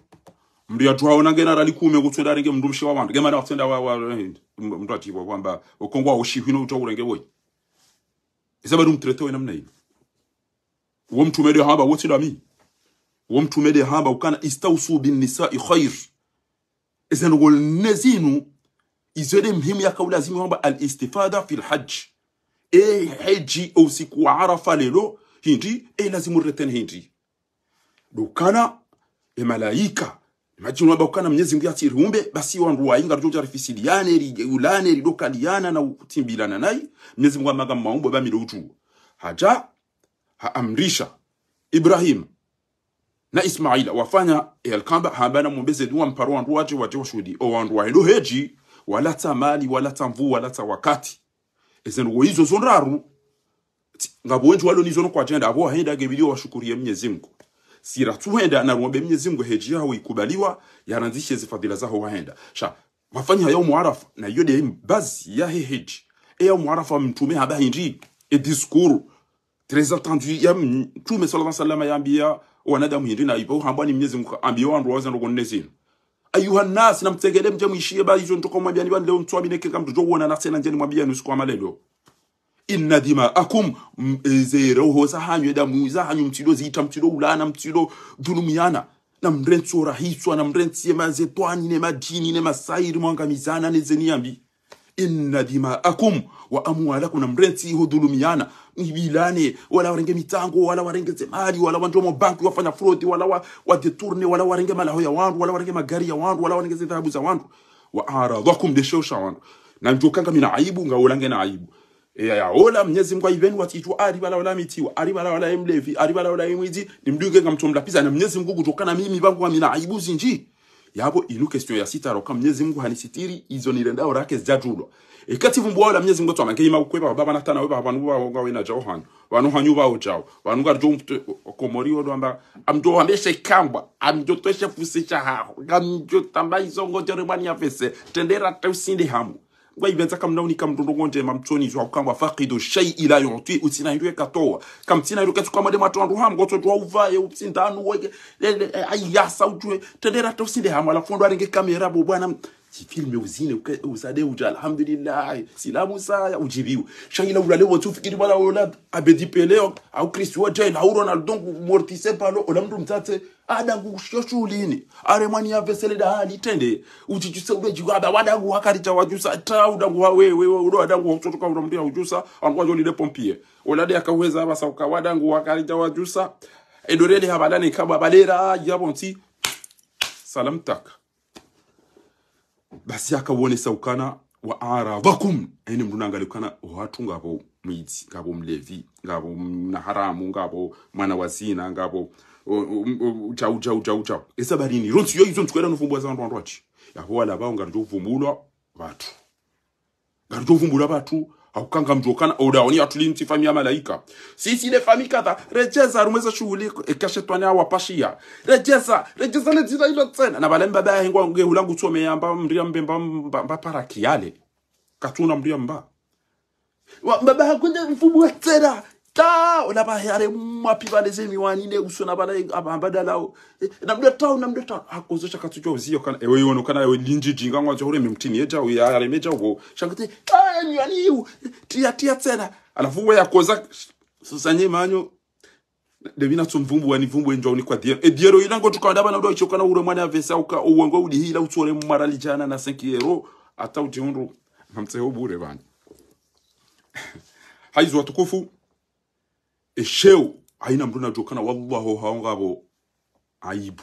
Speaker 1: mndu yatwaona ngenara likume kutswera renge mndu wa wandu gemana watsenda wa, wa mndu atibwa kwamba ukongwa ushihwino utaura ngeboyi izabari umtrete we namna hiyo wo mtumede haba wotsira mi wo mtumede haba ukana istausu bin nisa'i khair izan gol nezinu izede mhimu ya kauli lazima kwamba al istifada fil hajj e heji au siku arafa lelo hindi e lazimu reten hindi dukana e malaika imagine wabakukana mnyezi mungu yati rumbe, basi inga rujoja rifisiliane rigeulane liyana na kutimbilana nai, mnyezi mungu amaga maumbo bamiro utuwa haja haamrisha ibrahim na ismaila wafanya elkamba hambana mumbeze duwa mparo wandu waje waje shudi. o wandu ilo heji walata mali walata mvu, walata wakati. Eze wakati hizo zonraru ngabuwenju walo nizono kwa jenda abo haenda gebidio ya mnyezi mungu sira siratuhenda na ruombe Mwenyezi Mungu heji yao ikubaliwa yaranzishe zifadhila zao waenda sha wafanya hayo muarafa na iyo de bazi ya heji eya muarafa mtume haba hindi e discours très attendu ya mtume sallallahu alayhi wasallam yaambia wanadamu hindi na ipo hamba ni Mwenyezi Mungu ambia wandu waanze ndo kunezi ayuha nasi na mtegede mje mwishie bali hizo ntoko mwambia ni bali leo mtu amineke kama mtu jo uona na sena njeni mwambia nusu kwa malelo inna dimaakum da mu e, za hanyu mtilo zita mtilo ulana mtilo yana na mrentsi orahiswa na mrentsi yemazetwani mwanga mizana ne zeniambi inna dimaakum wa amwalakum na mrentsi iho yana ibilane wala warenge mitango wala warenge zemali wala wanjo mo banki wafanya fraud wala wa, wa detourne wala warenge malaho ya wandu wala warenge magari ya wandu wala warenge zidhabu za wandu wa aradhakum de shosha wandu na njokanga mina aibu ngaulange na aibu Eh, ya ola mnyezi mkwa ivenu watiitwa ari wala walamitiwa ari wala walaye mlevi ari vala walaye mwidzi nimduikenga mtu na mnyezi mungu na mimi vangu mina aibu zinji yapo inu question ya sita roka mnyezi mungu hanisitiri izo nirendao rake zijajulwa ikati e, vumbu wala mnyezi mungu twamangeima ukwepa baba na tana weba vanhu vaonga wena jao hanu wanu hanyu vao jao vanhu ngarijo komoriwo ndwamba amdowambeshe amdo amdotweshe fusisha haho wani ya fese tendera tausinde hamu kwa ibyanza kamnauni kamndondogonje mamtoni zwa kamba faqidu shai ila yu'ti utina ndio katoa kamtina ndio katuka made matu andu ham goto twa uvaye utsindanu wege ayasa utwe tendera tosinde hamu alafundo arenge kamera bo bwana jipilme uzine uzade uja alhamdulillah silamu saya ujibiwe shangina ulalewo tufikiri bwana ola abedipeleo au kristu wote na uronaldo kumortise palo ola mndu mtate adangu kushoshulini aremwani yavesele dahali tende uchijusa ulejigaba wadangu wakarita wajusa ta wa udangu wawewewe udo adangu wakutotoka uramdia ujusa le pompie olade akaweza abasauka wadangu wakarita wajusa edorele habalane kabwa balera yabonti salam taka basi akawonesa ukana wa aradhakum ene mndu nangalikana watu ngavo mwitsi ngavo mlevi ngavo na haramu ngavo mwana wa zina cha cha cha cha esa esabarini ronsi yo izo ntswera nofumbwa za vandu vandu wala vao ngari chovumbulwa vatu ngari chovumbulwa vatu haukanga mjokana udaonia tulinti fami ya malaika sisi ne fami kadha rejeza rumeza shughuli keshe twane awa pashia rejeza rejeza ne zila ilo tena na balemba baya hengwa nge hulangu tuome yamba mria mbemba mba para kiale katuna mria mba baba hakunda mfumu tena ta unabahare mwapiva leze miwanide usona bala abadala e, namdo ta namdo ta akozosha katucho uziyo kana ewe yono kana ewe linji jinga ngwa chore memtini eja uya are meja ugo shakute ah miwani e, u e, tia tia tsena alafu we akoza susanye manyo devina tsumvumbu wani vumbu enjoy ni kwa diero e diero ilango tukadaba na ndo chokana ure mwana vesa uka uongo udihila utsore mara lijana na 5 euro ata utihundu namtseho bure bani *laughs* haizo watukufu eshew aina mtu najokana wallahu haongabo aibu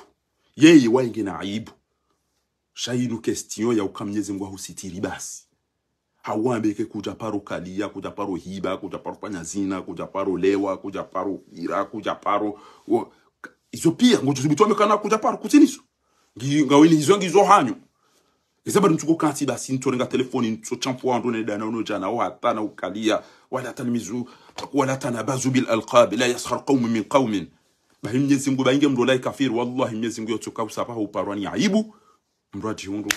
Speaker 1: yeye wainge na aibu shainu question ya uka ngwa Mungu ahusitiri basi hawambeke kuja paro kalia kuja paro hiba kuja paro fanya zina kuja paro lewa kuja paro ira kuja paro izo pia ngo zibitwame amekana kuja paro kutiniso ngawini izo ngizo hanyo ezabari mtuko kati basi ntorenga telefoni ntso champo wandone dana uno jana o hatana ukalia ولا تلمزوا ولا تنابزوا بالالقاب لا يسخر قوم من قوم bahi mnyezi mungu bainge mdola ikafiri wallahi mnyezi mungu yotuka usapa uparwani aibu mradi hundu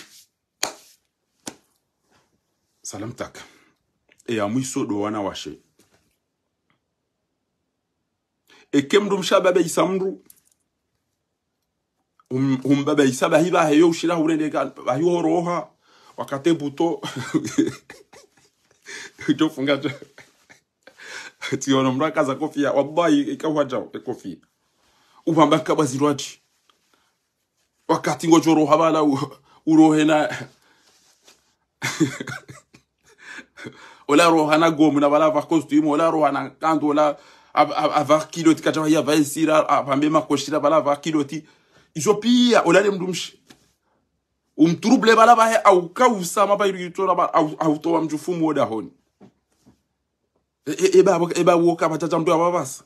Speaker 1: salam taka eya mwiso do wana washe eke mndu mshababe isa mndu umbabe um, isa bahi bahe yo ushira urendeka bahi horoha wakate buto jofunga jofunga ti *laughs* ono murakaza wallahi ikahwajawo ekofiya uhamba nkabazi wakati ngojo roha bala urohe na *laughs* ola roha gomu na bala va costume ola roha na ola ava kiloti kata ya va isira makoshira bala va kiloti izo pia ola le mdumshi umturuble bala bahe au kausama ba yiritora ba au towa mjufumu oda eba e, e e woka pachacha mntu ababasa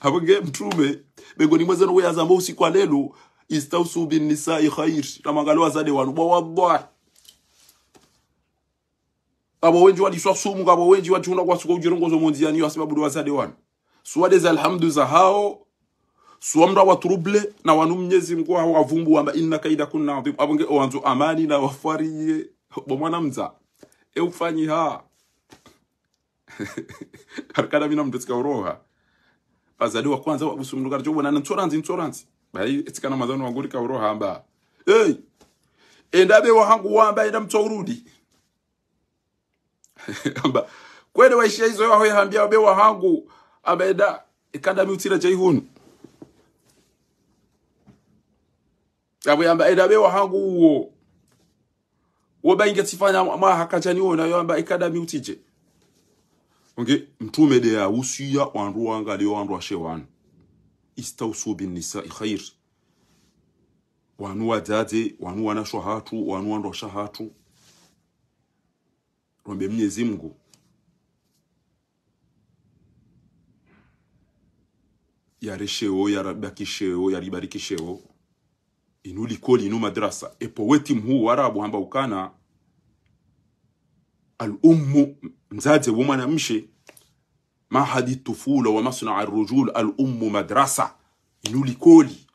Speaker 1: apo *laughs* nge mtume bengoni mwezenu weyazamba usiku alelo istausu binnisai khair tamangalo wazade wanu bwawabwa abo wenji waliswa sumu ngabo wenji watuna kwasuka ujirongozo monzianiyo asibabudu wazade wanu suwadeza alhamdu za hao suamra waturuble na wanu mnyezi mkuu hao wavumbu wamba inna kaida kunna adhim abo nge amani na wafariye bomwana mzaa eufanyiha *laughs* harikada mina mundu tsikauroha wa kwanza wa vusumulukari chovonana ntsoranzi ntsoranzi vai itsikana mazano wangu uroha mba ei endabe wa wamba enda mtsourudi amba kwene waishia hizo waho yahambia wabe wahangu abaenda ikanda miutira jaihunu abo yamba enda be hangu uwo *laughs* wo inge tifanya ma hakachani wona yamba academy utije onge mtume de ya usiya wandu wanga de wandu ashewan istausu bin nisa khair wanu wadade wanu wanasho hatu wanu wandu shahatu rombe mnyezi Mungu yaresheo yarabakisheo yaribarikisheo inuli koli inu madrasa epo weti mhu warabu hamba ukana al ummu mzadze mzazi wumwana mshe mahadi tufula wa masna al ummu madrasa inuli koli inu likoli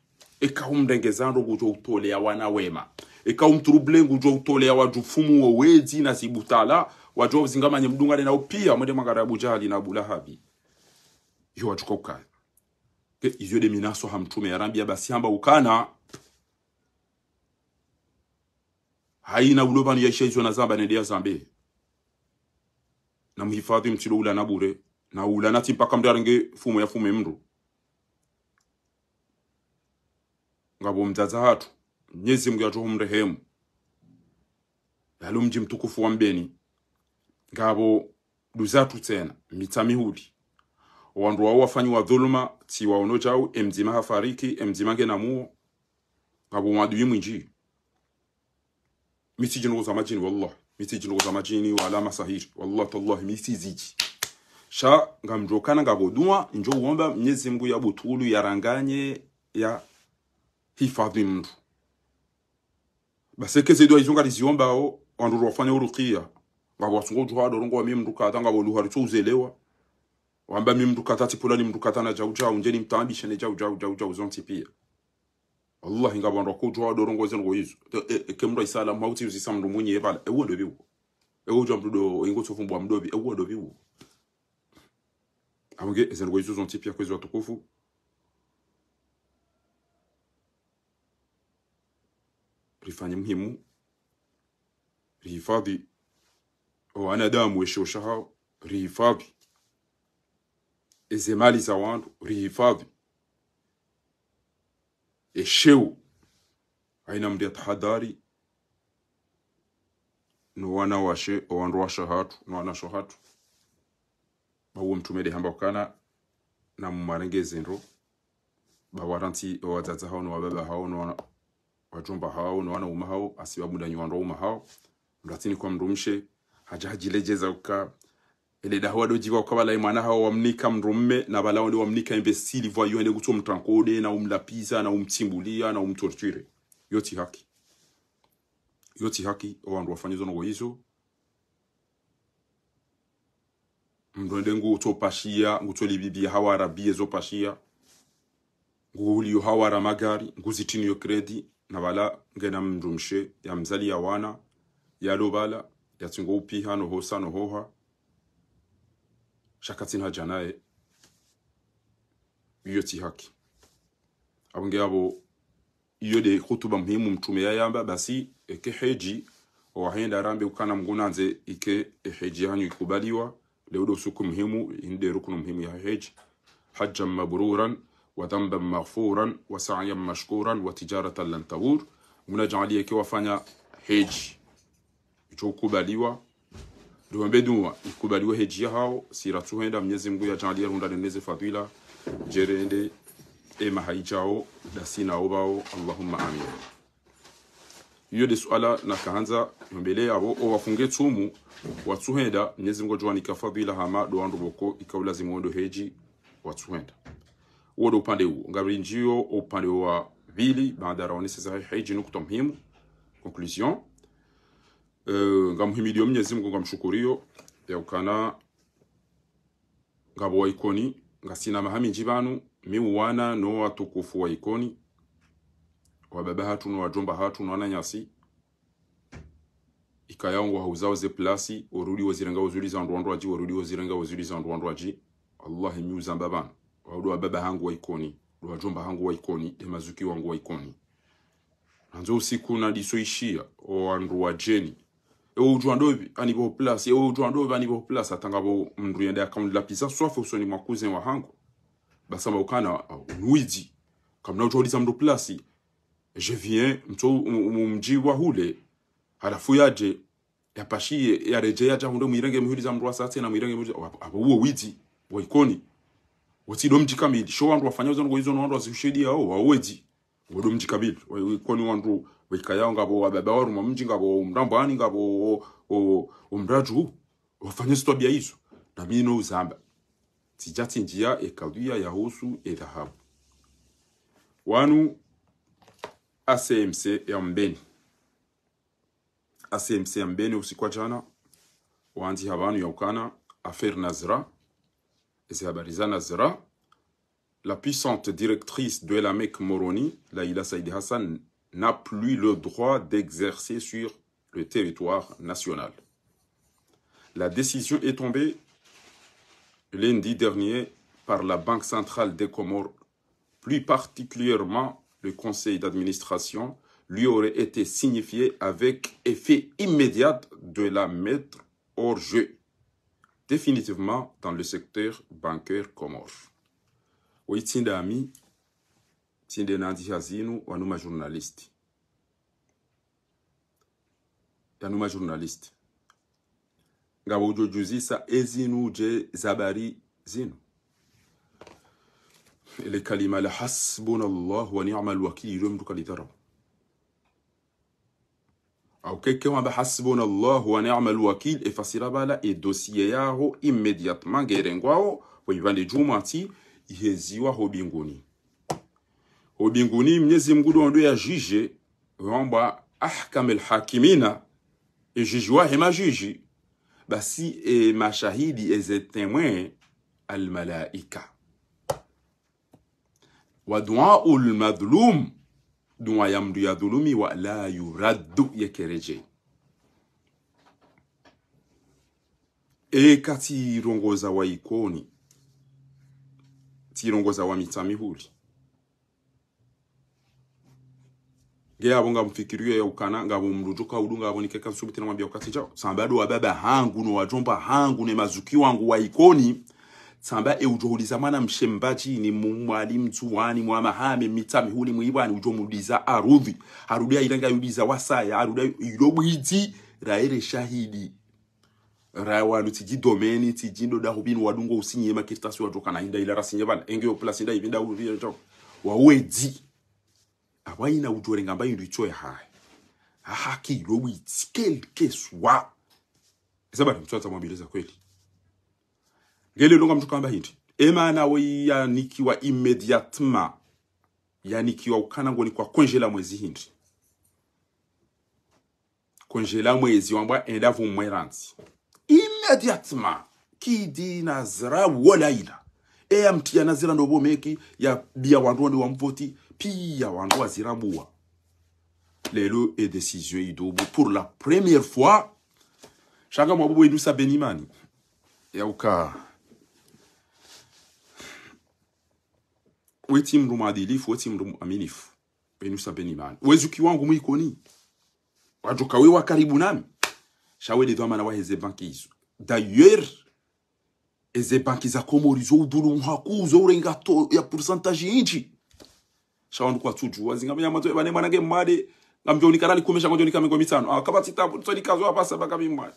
Speaker 1: ekahumndengezando gujo ya wana wema ekahumturuble gujo utolea wajufumu wowezi na sibutala zingama uzingamanye mdungane na pia mwende mwangara Abu Jahali na Abu Lahabi yo wajuka ke izyo de minaso hamtume yarambia basi hamba ukana haina uloba ni yeshe zwa nazamba zamba naendea zambi. na mhifadhi mtilo ulana bure na ula nati mpaka mdarange fumo ya fume mru. ngabo mdaza hatu Nyezi Mungu yatoho mrehemu yalo mji mtukufu wa Mbeni ngabo duzatu tena Mitami hudi. wandu wao wa dhuluma Tiwa onoja chau Mzima hafariki emzima ngenamuo ngabo mwadui mwinji misijinogoza amajini wallahi misijinogoza majini wala masahiri wallahi tallahi misiziji sha nga mjokana nga ngagoduwa njo uomba mnyezi mgu ya butulu ya ranganye ya hifadhi mndu baseke zidu wa zedwa izo o wanduru wafanya urukia nga wasungo juha dorongo wa mimi mndu kata nga luha richo uzelewa wamba mimi mndu kata ni mndu kata na jau jau njeni mtambi shene jau jau jau uzonti pia Allah inga bando ko wallahi ngabantu akujwa dorongoze ngoyizo e, e, kemro isala mauti usisa do munye ebala ewo ndo biwo ewo jwa mndu do ingo tsofu mbwa mdobi ewo ndo biwo amuge ezero ngoyizo zonti pia kwezo tukufu rifanye mhimu. rihifadhi O weshosha hao rihifadhi eze mali za wandu rihifadhi aina mdia tahadhari no wana washe owanrwasha hatu no wanasho hatu bawo mtumede hamba kana na mumarenge zinro bawaranti owadzadza hao no hao no wajomba hao no wana uma hao asibabudanyi wanrwa uma hao mratini kwa mrumshe haja hajilejeza uka ele da waɗo jiga ko ɓalay mana ha wamni kam na ɓala wonde wamnika investili vwa yo hende gutu na umlapiza na um na um yoti haki yoti haki wafanyo owandu wafanyizonogo hizo zo pashia. Ngu hawara yu hawa aramagari, ngu zitini yu kredi na vala ngena mndumshe ya mzali ya wana ya lo yalo ya tingu upiha no hosa, nohosa nohoha shakatsin hajanaye iyo tihaki abo ngabo iyo de khutuba muhimu mtume yayamba basi eke heji wahenda arambe ukana mgunanze ike heji yanyu ikubaliwa leudo suku muhimu inde rukunu muhimu ya heji hajja mabruran wa dhanban maghfuran wa sa'yan mashkuran wa tijaratan lan tabur munajaliye kiwafanya heji icho kubaliwa Tuombe dua ikubaliwe heji hao sira tuenda Mwenyezi Mungu yajalie runda neneze fadhila jerende ema haijao sina obao Allahumma amin. Iyo de suala na kahanza mbele abo wafunge tumu watuhenda Mwenyezi Mungu jwanika fadhila hama dua ndo boko ikawlazimu ondo heji watuhenda. Uwo do upande huo ngabri njio upande wa vili baada raonese sahihi heji nukta muhimu conclusion Uh, eh, ngamhimidio Mwenyezi Mungu ngamshukurio yaukana ngabo ikoni ngasina mahami njibanu miuwana no watukufu wa ikoni wa baba hatu no wajomba hatu no wananyasi ikayangu hauzao ze plasi urudi wazirenga uzuri za ji urudi wazirenga uzuri za ji Allah miuza wa wadu baba hangu wa ikoni wa wajomba hangu wa ikoni de mazuki wangu wa ikoni nanzo usiku na disoishia o wandu jeni oudjua ndobi ani bo place oudjua ndobi ani bo place atanga bo mndu yende akamu la pisa swafu usoni mwa cousin wa hango hangu basamba ukana unuidi uh, kamna utoliza mndu place je viens mto mumji wa hule halafu yaje ya yarejea ndo mirenge mwirenge mhuliza mndu asatse na mwirenge mhuliza abo uo witi waikoni watido mji kamili show wandu wafanya uzo ngo hizo ndo wandu wasishuhudia wao wawezi wado mji kamili ikoni wandu waikaya ngabo wababa waru mamji ngabo mndambani ngabo omraju wafanye sitwa bia hizo na mino uzamba tijati njia ekaduya yahusu edhahabu wanu ACMC ya mbeni ACMC ya mbeni usikwa jana waanzi habanu ya ukana afer Nazra ezi habari za Nazra la puissante directrice de la Mecque Moroni Laila Saidi Hassan n'a plus le droit d'exercer sur le territoire national. La décision est tombée lundi dernier par la Banque centrale des Comores, plus particulièrement le conseil d'administration, lui aurait été signifié avec effet immédiat de la mettre hors jeu, définitivement dans le secteur bancaire comore. tindenanzisha zinu wanuma journalist yanuma journalist ngabo ujojuzisa ezinu je zabari zinu ile kalima la hasbuna allah wa ni'ma alwakil mtuka lidharau au quelqu'un amba hasbuna allah wa ni'ma alwakil efasira bala e dossier yao immediatement gerengwao wivande juma ti iheziwa ho binguni Ho bingouni mne zim gudon do ya juje, ron ba ah kam el hakimina, e jujwa hema juji, ba si e ma shahidi e zet temwen al malaika. Wa dwan oul madloum, dwan yam do ya dloumi, wa la yurad do ye kereje. E ka ti rongo za way koni, ti rongo za wami tamivouli, ngeyabo nga ukana yaukana ngabo mrujuka udu ngabo nikeka subiti namwambia ukati chao samba ado wababa hangu no wajomba hangu ne mazuki wangu wa ikoni samba eujohuliza mwana mshembaji ni mwali mtuwani mwamahame mita mihuli mwibwani ujomuliza arudhi arudia ilanga yuliza wasaya arudia ilobwiti raere shahidi rawandu tiji domeni tiji ndoda hubinu wadungo usinyema kirtasi wajokana hinda ila rasinye bana engeo plasi nda ivinda uvira chao wawedi awayi na ujuorenga ambayo ndicho hai aha ki lowi scale case wa zaba sababu mtu atamwambia kweli ngele longa mtu kamba hindi emana nikiwa yanikiwa immédiatement yanikiwa ukana ngoni kwa konjela mwezi hindi konjela mwezi wamba enda vu vumweranzi ki di nazira wala ila eya mtia nazira ndobomeki ya bia wandu ndi wamvoti pia wangoazirambua lelo edesizio idobo pour la première fois shanga mwabubu inusa benimani yauka weti mndu mwadilifu weti mndu mwaminifu benusa benimani wezuki wangu mwikoni wajoka wewa karibu nami manawa waheze bankizo d'ailleurs eze banki zakomorizo udulu mhakuzo urenga ya pourcentage inji shawandu kwa tudru wazingamenya mwanzo bane mwana ge mmade ngamjo nikarali kumesha ngonjo nikame kwa mitano akabati ah, tabu tsoni kazo hapa saba kami mmade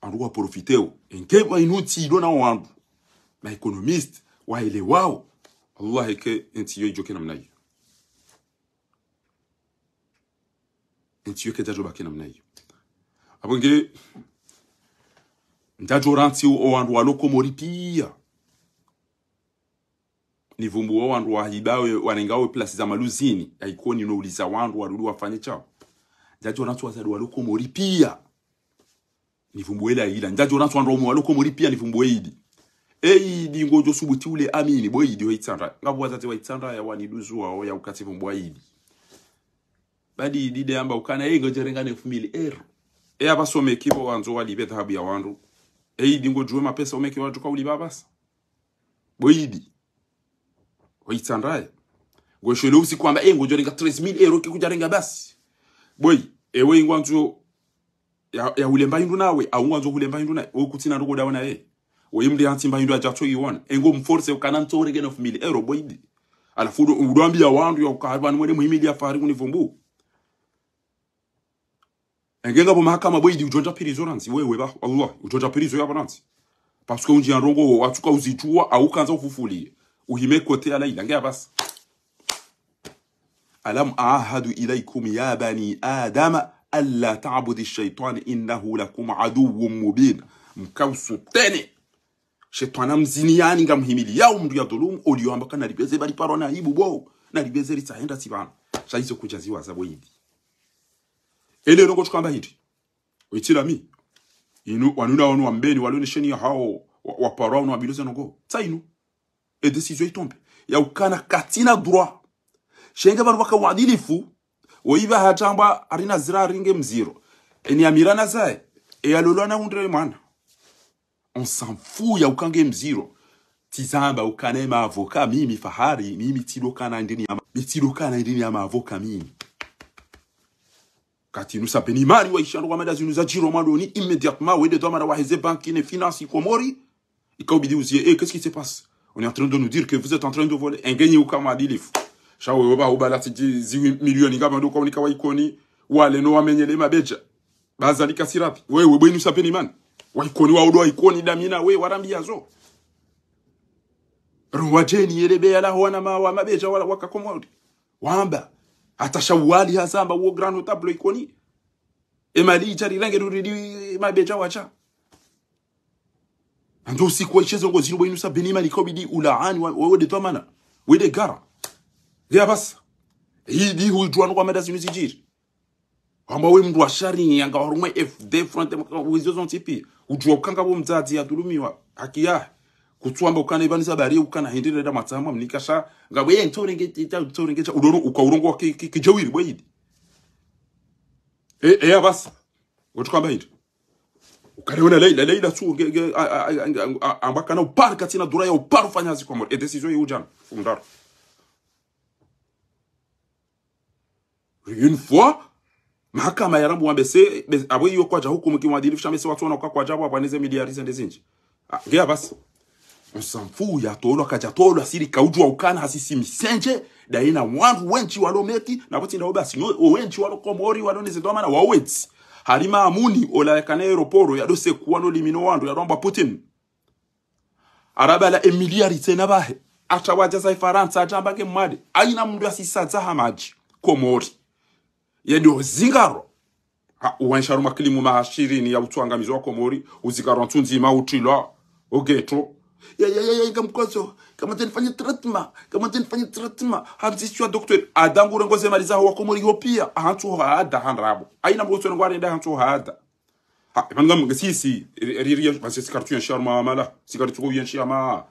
Speaker 1: andu kwa profiteo enke ba inuti dona wandu ba economist waile wao wallahi ke ntiyo ijoke namna hiyo ntiyo ke dajo bake namna hiyo abongere ndajo ranti o wandu waloko moripia nivumbuo wandu wahibawe wanengawe plasi za maluzini aikuoni inouliza wandu warudi wafanye chao njaji wanatu wazadu waluko moripia nivumbuele aila njacho wanatu wandu waluko moripia nivumbueidi di ngojo subuti ule amini boidi waitsanda ngabu wazati waitsanda ya waniduzua wao ya ukati vumbwaidi badi de amba ukana ego jerengane 2000 euro e abasome kibo wanzo wali walibe habu ya wandu eidi ngojuwe mapesa omeke watu kwa ulibabasa boidi oitsandaye ngo shwele usi kwamba engo ringa 3000 euro ringa basi boy ewe eh, ingwa nzo ya, ya ulemba hindu nawe aungwa nzo kulemba hindu nawe okutina ndo dawana ye oyimde antimba hindu ajacho iwona engo eh, mforce ukana ntore gen of mil euro boydi alafu udwambia wandu ya ukaiba ni mwene muhimili afari kunivumbu engenga eh, bo mahakama di ujonja pirizo nansi wewe ba Allah ujonja pirizo yabo nansi parce que unji anrongo watuka uzijua au kanza ufufulie uhime kote alay lange abas alam ahadu ilaykum ya bani adama alla taabudi shaitani innahu lakum aduwun mubin mkausutene shetani amziniani ngamhimili yao mndu ya dhulumu na libeze bali paro na hibu bo nalibeze litaenda sibana shaizo kujaziwa zabo yidi ele rongo tukamba hidi uitilami inu wanuna wanu wambeni walionesheni hao waparao na wabiloze nongo tsainu et décision est tombe ya ukana katina droit shenge wadili vakawadilifu oiva hachamba arina zira ringe mziro eniamirana zaye eyalolwana undre mwana on s'en fout ya ukange mziro tizamba ukane maavoka mimi fahari mimi tilokana ndini ya mitilokana ndini ya maavoka mimi kati nous sapeni imani waishano kwa madazi nous ajiro maloni immédiatement wende wa waheze banki ne finance komori ikaubidi uzie eh qu'est-ce qui se passe On est en train de nous dire que vous êtes en train de voler. un Engenyi ukamadi lifu. Shawe oba ubala tiji ziwi milioni ngabando kwa unika waikoni. Wale no wamenyele mabeja. Bazali kasirapi. Wewe bwenu sapeni man. Waikoni wa udo waikoni damina we warambia zo. Ruwajeni elebe ya lahu wana mawa mabeja wala wakakomu waudi. Wamba. Atashawali hazamba uo grano tablo ikoni. Emali ichari lange ruridi mabeja wacha ndio siku icheze ngo zinubo inusa benima liko bidi ulaani wewe de tomana we de gara ya bas hii di hu juan kwa meda sinu sijir kwamba we shari ni yanga horumwe fd front wizo zontipi wu mzazi ya mdzadzi wa haki ya Kutuwa kutswamba ukana ibanisa bari ukana hindi reda matama mnikasha Nga ngabe ntore ntorenge ita ntore ntorenge cha urongo wa kijawiri wa hidi. e e ya kwa mba hidi ukaliona Leila Leila tu ambaka na upari na dura ya upari ufanyazi kwa mori e eh, decision yu ujana fundaro une fois mahakama ya rambu yu kwa jahuku mki mwadili fisha mese watu wanaoka kwa jabu wapaneze miliarize ndezinji ah, gea basi on ya tolo kaja tolo asiri kaujwa ukana hasisi misenje daina wantu wenchi walo meti na kuti ndaoba sinyo wenchi walo walokomori walonizidoma na wawetzi harima amuni olayakana aéroport yado sekuano limino wandu yado amba putin araba la emiliari tena bahe atawajaza ifaransa atambake mmade aina mundu asisadza hamaji komori yedio zingaro uwansharu makilimu mahashirini ya utwangamizi wa komori uzigarwa ntunzima utilwa ogeto ya kama tenifanye tretma kama tenifanye tretma hanzisiwa docteur adangure ngo zemaliza ho ko muri Ethiopia ahantu hada hanrabo aina mbo tsone ngware nda hada ha ibanga mga sisi riria basi sikartu ya sharma mala sikartu ya sharma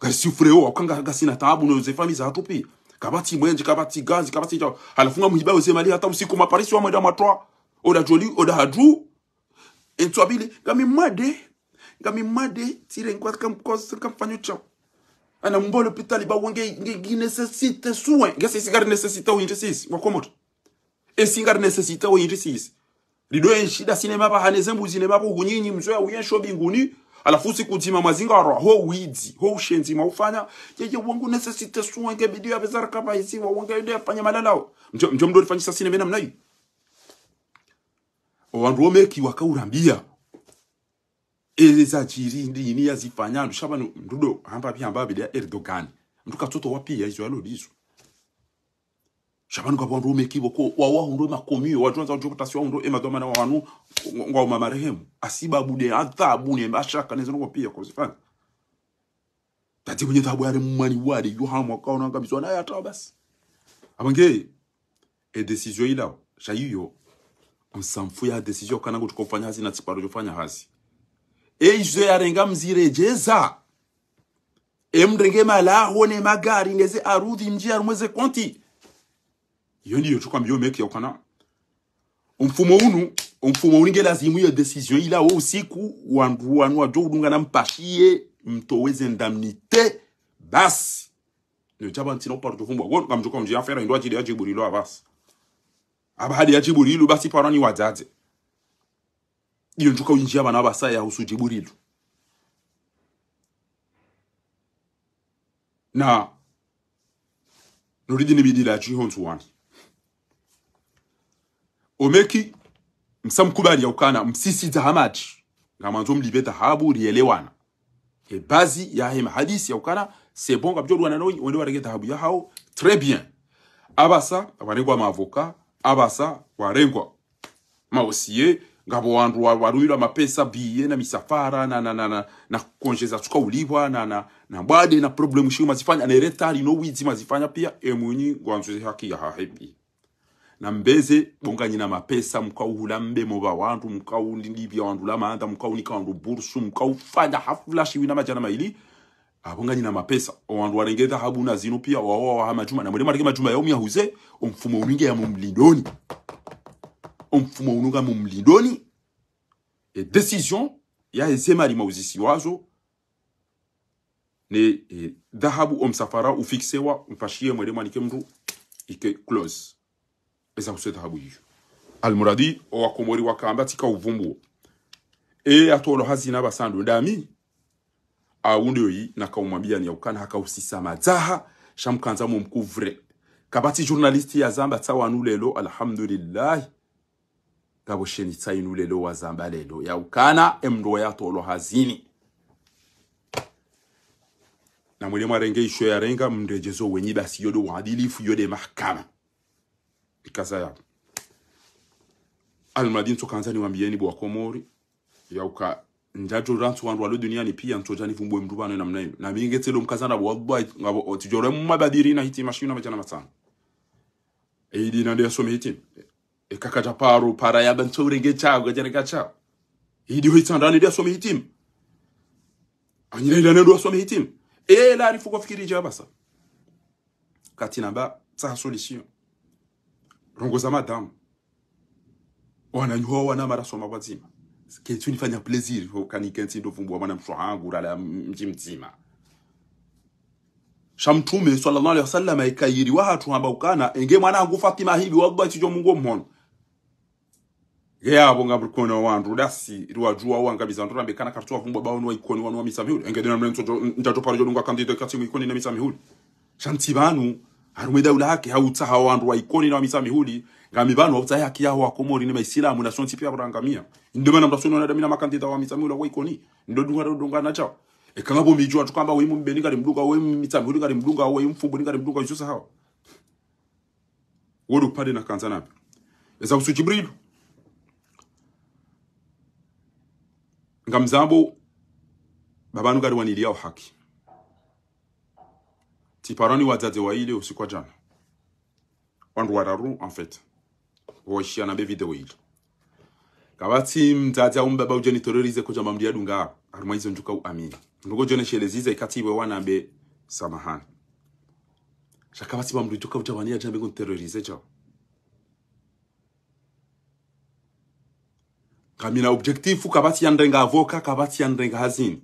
Speaker 1: gasi freo akanga gasina taabu no zefami za hatupi kabati mwenje kabati gazi kabati jao halafunga mhiba uzemali hata usiku maparisi wa mwenda matwa oda joli oda hadru entwabile ngami made ngami made tire ngwa kamkosa kamfanyo chao ana mbole pitali ba wenge ngi necessite suwe ngese singari necessite o inje sisi wakomoto e singari necessite o inje sisi lido en shida sinema ba hanezembu zinema ko hunyinyi mzoya uye shobi nguni ala fusi nzima mazinga ro ho wizi ho ushenzi maufanya yeye wangu necessite suwe nge bidio ya bezara kama isi wa wenge ndio fanya malalao mjo mjo mdo rifanyisa sinema namna hiyo wandu wameki wakaurambia eleza chirindi ya zifanyalo shaba ndudo hamba pia hamba bila Erdogan mtuka katoto wapi ya Israel lizo shabano kwa bondo umekibo ko wa wa hundo makomi wa tunza ndio kutasi wa hundu ema doma na wanu nga umamarehemu asiba asibabu de abune ne mashaka nezo ngo pia kuzifanya tati mwenye tabu yale mwani wadi yo hamu na wangabizu wana ya atawa basi abange e decision ila shayiyo on ya decision kana kutukofanya hazi na tsiparo jofanya hazi E jizwe yarenga mzireje za. E mdrenge mala, hone magari, neze arudhi, mjiyar mweze konti. Yon di yo chokan biyo mek yo kana. Mfumo unu, mfumo unu gen la zimu yo desisyon. Yon di la ou siku, wan wajou dungan ampashiye, mtowe zendamnite, bas. Ne jaban ti nou parjofon bagon, kam chokan mjiy aferan, yon do wajide yajiburi lo avas. Aba yade yajiburi lo basi parwani wajadze. iyo njuka uyinji yabana b'abasaya ya usujiburilu na nuridi noridi n'ibidila jihonzu wani omeki msamkubali ya ukana msisi za hamaji nga mwanzo mlibeta habu rielewana e bazi ya hema hadisi ya ukana c'est bon kabjo lwana no wende warege dhahabu ya hao très bien abasa warengwa maavoka abasa warengwa maosier ngabo wandu warwirwa mapesa biye na misafara na na na, na, na konjeza chuka ulibwa na na na bade na problem shi mazifanya na retali no wizi mazifanya pia emunyi gwanzu haki ya hahebi na mbeze bonganyi na mapesa mka uhula mbe moba mka undi ndivi wandu la manda mka mkaunika wantu bursu mka ufanya hafla shi wina majana maili abonganyi na mapesa wantu warenge dhahabu na zinu pia wao wa majuma na mwele marike majuma yaumi ya huze omfumo uminge ya mumlidoni mfumo unuka mumlindoni e decision ya ezemali mauzisi wazo ne e, dhahabu omsafara ufiksewa mpashie mwele mwanike mndu ike close eza kuse dhahabu hiyo almuradi owakomori wakamba tika uvumbuo e atolo hazina basandu ndami awunde yoyi nakaumwambia ni ukana hakausisa madzaha shamkanza mumkuvre kabati journalisti yazamba tsawanulelo alhamdulillah kabosheni tsainu lelo wazamba lelo yaukana emndo yatolo hazini na mwile marenge isho ya renga mndejezo wenyi basi yodo uadilifu yode mahakama ikasa ya almradi to kanzani wambieni bwa komori yauka njajo rantu wandu walo duniani pia ntoja nivumbwe mrubano namna hiyo na mingi telo mkazana bwa bwa ngabo tijore mabadiri na hiti mashina majana matano eidi na ndio some hiti e kaka japaru para ya banto renge chago jene ga gacha ho hoitanda ni dia some hitim anyira ile nendo some hitim e la rifu fikiri jaba sa katina ba sa solution rongo za madam wana nyuwa wana mara soma wazima ketu nifanya plaisir ho kanikenti ndovumbua mwana mswahangu rala mji mzima shamtume sallallahu alaihi wasallam ikayiri wa hatu hamba ukana enge angu fatima hivi wagwa chijo mungu mmono yeyabo nga bulikoni wawandu udasi riwajua uangamiza ndorambe kana kartua vumbwa baonuwa ikoni wanuwa misamihuli engedena mlenso njatopari jolungwa kandida katimu ikoni na misamihuli shanti banu harume daula hake hautsa hawa wandu wa ikoni na misamihuli ngami banu hautsa haki yaho wakomori ne maisilamu na sonti pia burangamia ndomana mtasona na damina makandida wa misamihuli wa ikoni ndodunga dunga na chao ekangabo mijua tukamba weimu mbeni ngari mdunga weimu misamihuli ngari mdunga weimu mfumbu ngari mdunga isosa hawa wodo pade na kanza napi ezabusu jibrilu nga muzambo babantu gari waniliao haki tiparani wadzadze waile usiku wa jana wandu wararu en fait woshiyana be video ile kavatsi mzadze au mbaba ujenitorerize koja mamri yadunga arumwa izo njuka uamini jone joneshelezise ikati iwe wanambe samahani shakavatsi mamri njuka ujawani yajambe kuntererize jao kamina objektifu kabati ya ndenga avoka kabati kabatsiyandire nga hazini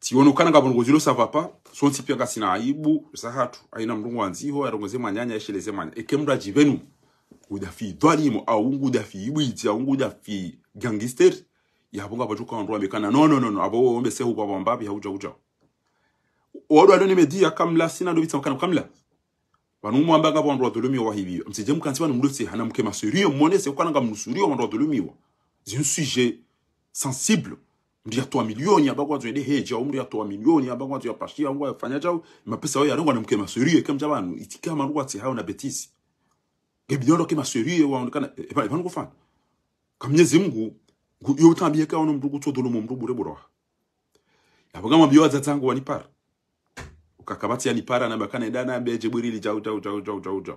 Speaker 1: tionokana nga bongozi losava pa sonsi pia ngasina aibu sahatu aina mrungu wanziho arongoze manyanya esheleze manya ekemra jivenu uda fi dwalimo aungu da fi ibwiti aungu da fi gangster yabonga bajuka onroa mekana no no no no abo ombe sehu baba mbabi hauja uja odo adoni media kamla sina do bitamkana kamla vanomwamba ngapa vanhu vadolomiwa vahiviwa msije mukansi vanhu mulotse hana muke masuriyo monese nanga munhu suriyo vanhu vadolomiwa zin sujet sensible mndu yatoa milioni abakwanzo ede heja umndu yatoa milioni abakwanzo yapashia ungu yafanya chao mapesa yao yarongwa na muke masuriyo kemja vanhu itika marukwa tsi hayo na betisi gebidiondo ke masuriyo waonekana eba eba ngofana kamnyezi mungu yo tambiyeka ono mndu kutsodolomo mndu burebora abagama biwa dzatangu wanipara ukakabati ya ukakabatsi na bakana edana be jebwirili chauta uta uta uta uta uta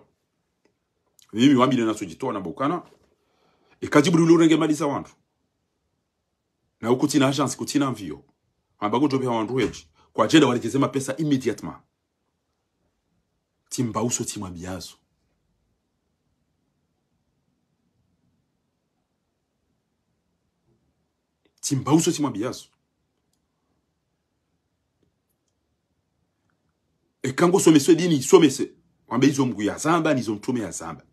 Speaker 1: mimi sujitoa wabile nasujitoa nabokana ikajibuli lurenge malisa wandu na huku tina agence kutina mvio ambako jobe wandu weji kwa pesa timba uso timwa immediatement timbauso uso timbauso timwambiazo ekango someso edini isomese wambe izomgu yazamba nizomtume yazamba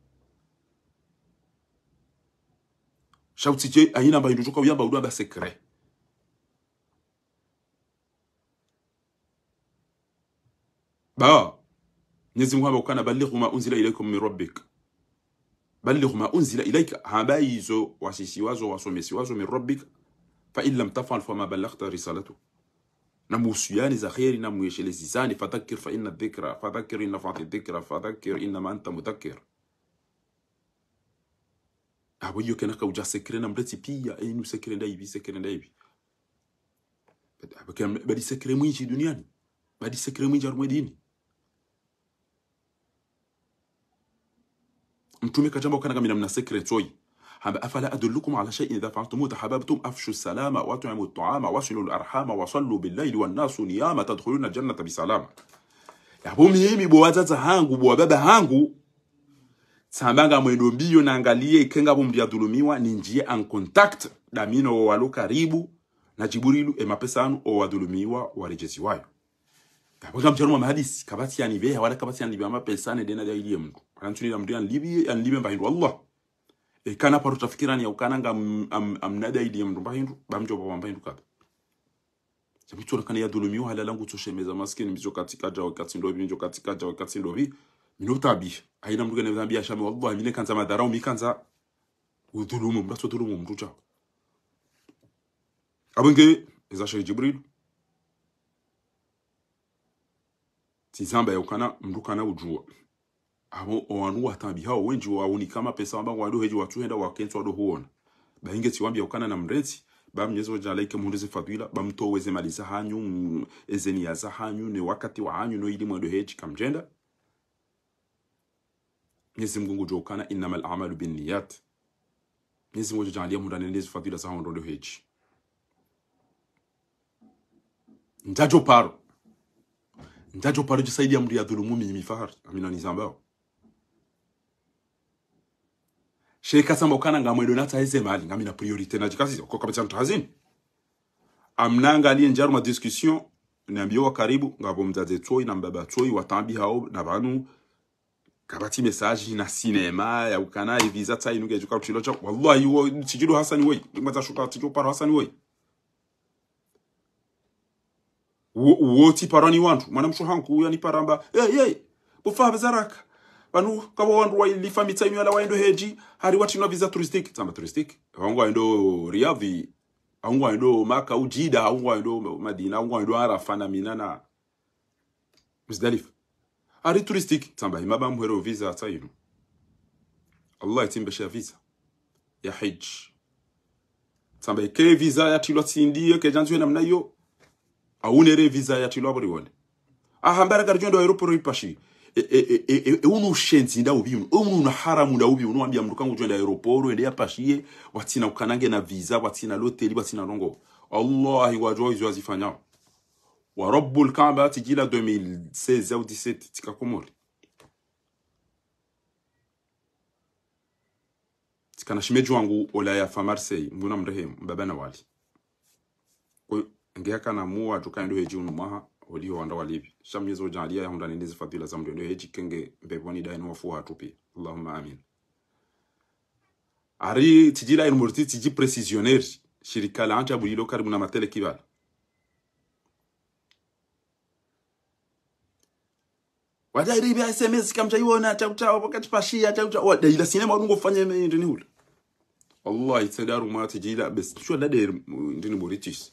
Speaker 1: shautike ayina mbahindu coka uyamba udwa basekre ba mwenyezi mungu amba kana balighu ma unzila ilaikum min rabbik balighu ma unzila ilaika habaizo wasisi wazo wasomesi wazo min rabbik fa in lam tafal fama balaghta risalatuh نموسيان زخير نمويشي لزيزان فذكر فإن الذكرى فذكر إن نفعت الذكرى فذكر إنما أنت مذكر أبويو كان كوجا سكرنا مرتي بيا إنو سكرنا دايبي سكرنا دايبي كان بدي سكر ميجي دنياني بدي سكر ميجي أرمديني mtume kachamba ukana kamina نمنا secret توي أفلا أدلكم على شيء إذا فعلتموه تحاببتم أفشوا السلام وأطعموا الطعام وصلوا الأرحام وصلوا بالليل والناس نيامة تدخلون الجنة بسلام yapo mimi bowatata hangu bowababa hangu tsambanga mwendo mbio naangalie ikengapo mbyadhulumiwa ninjie ancontact damino wowalo karibu na chiburilu emapesanu owadhulumiwa warejeziwayo kapanga mcharumu mahadisi kabatsiyani beha wala kabatsiyani bamapesane dena dailie mndu anantunira mndu yanlibe yanlibe mbahindwa allah e kana paru tafikirani amnada am, am, amnada ili mndu mbahindu bamjo baba mbahindu kapa chamitsura kana yadhulumiwa meza tsoshemeza ni mizo katika jawa katsindo bi mizo katika jawa jawe katsindo bi tabi aina mndu kana tambia shame wallahi mine kanza madharau mikanza udhulumu mbatso dhulumu mndu cha abenge eza shari jibril tizamba ya yaukana mndu kana ujua abo owanu watambi hao wenji wauni kama pesa ambango wadu heji watu henda wakentu wadu huona ba inge tiwambi ya ukana na mrenzi mreti bamnyezo jalaike muhundeze fadhila bamtoweze mali za hanyu ezeni ya za hanyu ne wakati wa hanyu no ili mwadu heji kamjenda mnyezi mgungu jo ukana kana innamal a'malu binniyat Mwenyezi Mungu jalia mundane ndizo fadwila za hanyu hondo heji ndajo paro ndajo paro ya mdu ya dhulumu mimi fahari amina nizambao sheka samba okananga mwendo nataize mali ngami na priorite na jikasi ko kabisa ntazini amnanga ali njaru ma discussion niambio wa karibu ngabo mzaze toi na mbaba toi watambi hao na banu kabati message na cinema ya ukana visa tsa inuge juka chilo cha wallahi wo tijidu hasani we ngata shuka tijo paro hasani wei wo wo ti paro wantu mwana mshu hanku yani paramba eh hey, hey, eh bofa bazaraka vanhu kavo vanhu wailifambitsa imwe vala waendo heji hari watinwa visa touristic tsamba touristic vangu waendo riyavi aungu waendo maka ujida aungu waendo madina aungu waendo arafa na mina na muzdalifa hari touristic tsamba imaba bamwero visa tsa allah itimbesha visa ya hiji tsamba ikere visa yatilwa tsindiyo kejanziwe namna iyo aunere visa yatilwa voriwone ahambara karjondo aeroporo ipashi unoshenzi e, e, e, ndauvivnu umwe una haramu ndauvivnu wambia mndu kangu twenda aeroporo wende yapashiye watsina kukanange na visa watina loteli watsina longo wallahi wajua izo wazifanyao wa rabu lkaba tijila 2016 au 17 tikakomori tikana shimeji wangu olaya fa marseille mbuna mrehemu mbabana wali ngeakana muwa tukaindo heji unu mwaha oliwo wanda jali ya jalia yahundanenezi fadhila za hechi mndwendo hechikenge mbeponi dai niwafuwa atupi allahumma amin ari tijila mwurti tiji precisionnaire shirika la ancha bulilo karibu na matele kibala ribi ya sms kamcha iwona chauta cha ucha chauta wadaila sinema fanya fanye ndini hula wallahi tadaru maa tijila bes shwa dadir ndini boritis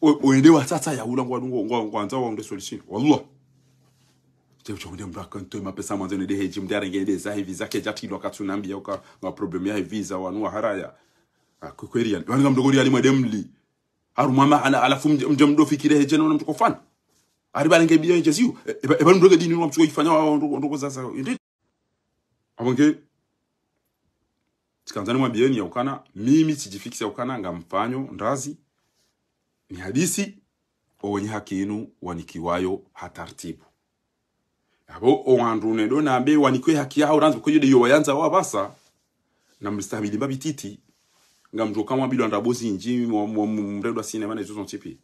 Speaker 1: uelewa sasa ya ula ngwa ngwa ngwa nza wa ndo solution wallah tebu chomde mbra kanto ma pesa mwanzo ne dehe jim dare ngende za hivi zake jati ndo katunambia uka ma problem ya visa wanu haraya ah, kweli yani wanga yaani mdogo ali mademli harumama ala alafu mjamdo fikire heje na mtukofana aribalange biyo nje siu eba e, e, mdogo dini nwa mtukoi fanya wao ndoko sasa ndi abange tikanzani mwa biyeni ya ukana mimi sijifikisa ukana ngamfanyo ndazi ni hadisi o wenye haki inu wanikiwayo hatartibu abo owandune do nambe wanikiwe haki yao ranze kuko yode yobayanza wa basa na mlistahimili mabititi nga mtu kama bidu andabosi nji mredwa sinema na zozo chipi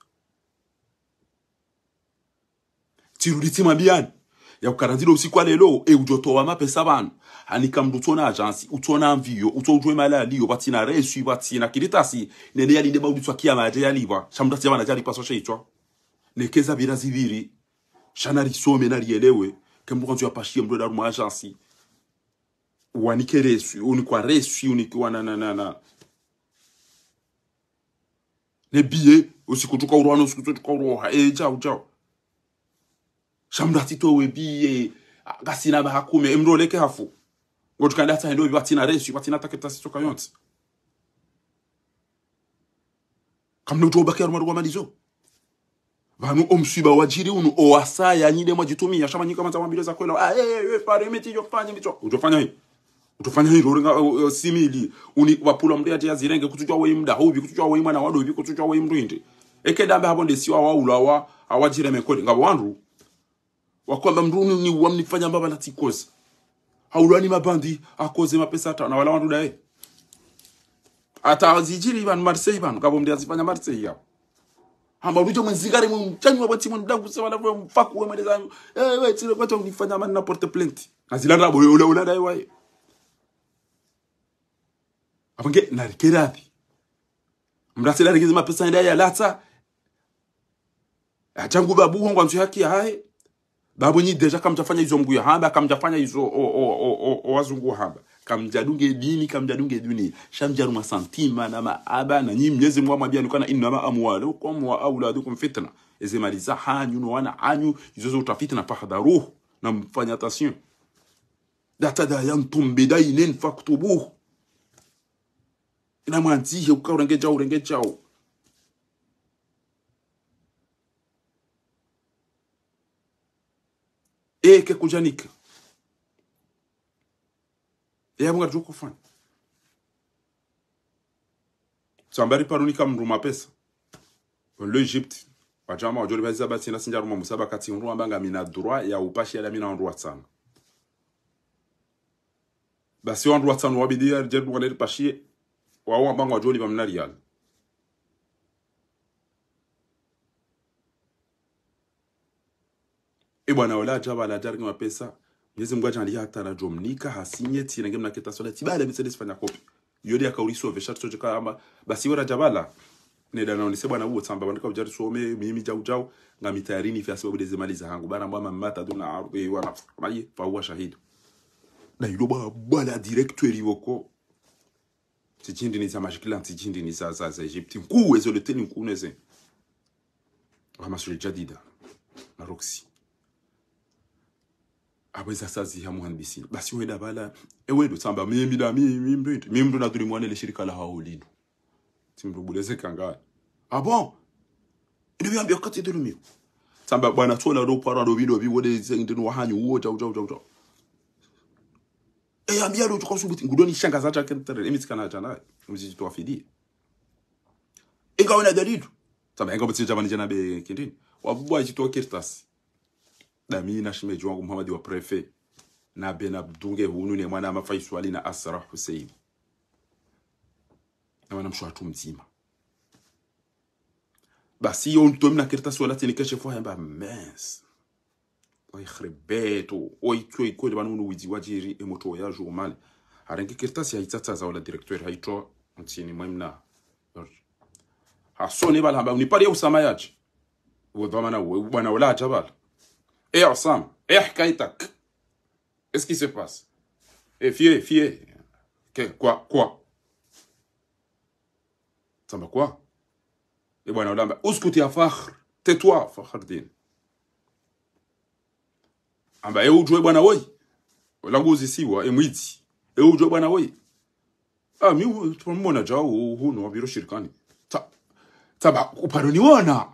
Speaker 1: tiruditi mabiani ya yakugarathile usiku alelo eujotowa eh, mapesa vanhu hanikamndu utsona ajansi utsona mviyo ujwe mala aliyo batina resu batina kilitasi nene kia maja yalinde baulitswa kiamaje yaliva xamutasi yavana jalipaswa xeitswa nekeza vira ziviri shana risome na rielewe kembu nalielewe kemndukanzo yapashiye mndu edaruma ajansi uwanike reswi unikwa na na nananana nebiye usiku tukaurwana usiku tukaurwa e eh, jau jau shamda titowe biye gasina bahakume emroleke hafu ngo tukandata hendo bibatina e, reshi batina taketa sisoka yonse kamne utobakira mwa malizo vanu omswiba wajiri unu owasaya nyide mwajitumia shamanyika matamwambiro za kwela ah hey, hey, e, pare miti yofanya micho utofanya hii utofanya hii roringa e, simili uni wapula mndia tia zirenge kutujwa wei mda hobi kutujwa wei mwana wadobi kutujwa wei mruinde ekenda mbe hapo ndesiwa waula wa ulawa awajire mekweli ngabo wandu wakwamba mruni ni wamnifanya mbaba na natikoza haulani mabandi akoze mapesa hata na wala wandu dae atawazijiri ban Marseille ban kabo mdia zifanya Marseille yao amarujo mwenzigari mchanyu wa bati ndangu sema na wewe mfaku wa mweleza eh wewe tire kwa tunifanya mani na porte plainte azilanda bole ule ule dae wae na narikerathi mrasila rigizima pesa ndaye alata achangu babu hongwa mshu haki haye babu babonyi deja kamjafanya hizo mguya haba kamjafanya hizo wazungu haba kamjadunge dini kamjadunge duni shamjaruma santima na maaba na nyi mnyezi mwa mabia nukana inama amwalukum wa auladukum fitna eze maliza hanyu na wana anyu hizo zote fitna fahadharuhu na mfanya attention la tadayantum bidainin faktubuhu inamwanzihe ukaurenge jao urenge jao E, kekou janik. E, yabonga djou kou fany. Tsa mbari parouni ka mbrou mapes. Kon l'Egypt, wajama wajou li vaziza bati na sinjar mbou sabakati mbrou anbanga minadurwa ya upasye la minan rwatsan. Basi yo anwrwatsan wabidi ya rjep mbrou aneri pasye, wawang wajou li vaminaryan. e bwana wala jaba mapesa Mwenyezi Mungu ajalie hata anajomnika hasinye tira ngemna keta sola tibale bisele sifanya kopi yodi akauliswa veshatu soje kama basi wala jabala nenda nao nise bwana uwo tsamba bandika ujari some mimi jau jau nga mitayarini vya sababu deze mali za hangu bana mama mata duna arbi eh, wana mayi fa a shahidi na yule baba bwana directeur yoko tijindi ni za mashikila tijindi ni za za Egypt mkuu wezo leteni mkuu neze kama sura jadida na Roxy sazi ya muhandisini basi weda vala ewedu tsamba mimida mimimbitu mimdu nadhuri mwanele shirika la haulinu timrubuleze kangani abon inobiyambia kati dhulumiwa tsamba bwana tsola ro parwa ro bido biwode zindinu wahanyu uo cha uja uja uja e ambia ro tukosubuti ngudoni shanga za chake tere emitsikana chana mzito afidi ingawa na dalidu tsamba ingawa tsija vanijana be kentini wabubwa chitwa kirtasi dami na shime juangu Muhammad wa prefe na Ben Abdunge hunu ne mwana mafai swali na Asra Hussein na mwana mshwatu mzima basi hiyo mtomi na kirta swala tini keshe fwa yamba mens Oye khribeto. Oye oitwe ikole banu nunu wizi wajiri emoto ya journal harengi kirta si haitata za wala directeur haito ntini mwemna. hasone bala hamba unipari ya usamayaji wadhamana wana wala ajabala Et ensemble. Et kaitak! Qu'est-ce qui se passe Et fier, fier. Quoi Quoi Ça va quoi Et voilà, là, ouskuti faire Tais-toi, Fakhardine. ambaye ujwe bwana woi ulanguzisiwa emwidzi eujwe bwana woi ami tomona jawo ou on shirikani taba wana.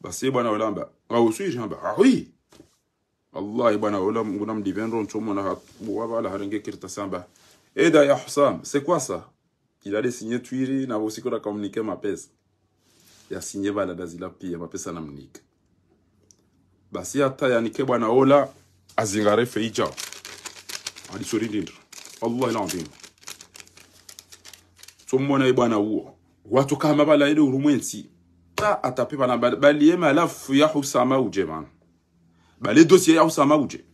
Speaker 1: basi bwana olamba ngawuswi jamba awi wallahi bwana olam ngunam divendron na hat wala harenge kirta samba eda ya husam c'est quoi ça il a signer twiri na usiku na communiquer ma mapesa ya signé bala dazila pia ma na namnika basi hata nike bwana ola azingare feija alisori ndindro wallahi chomo na bwana uo watu kama bala ile urumwensi atapé bana balie mala ya Husama uje bana bale dossier ya Husama uje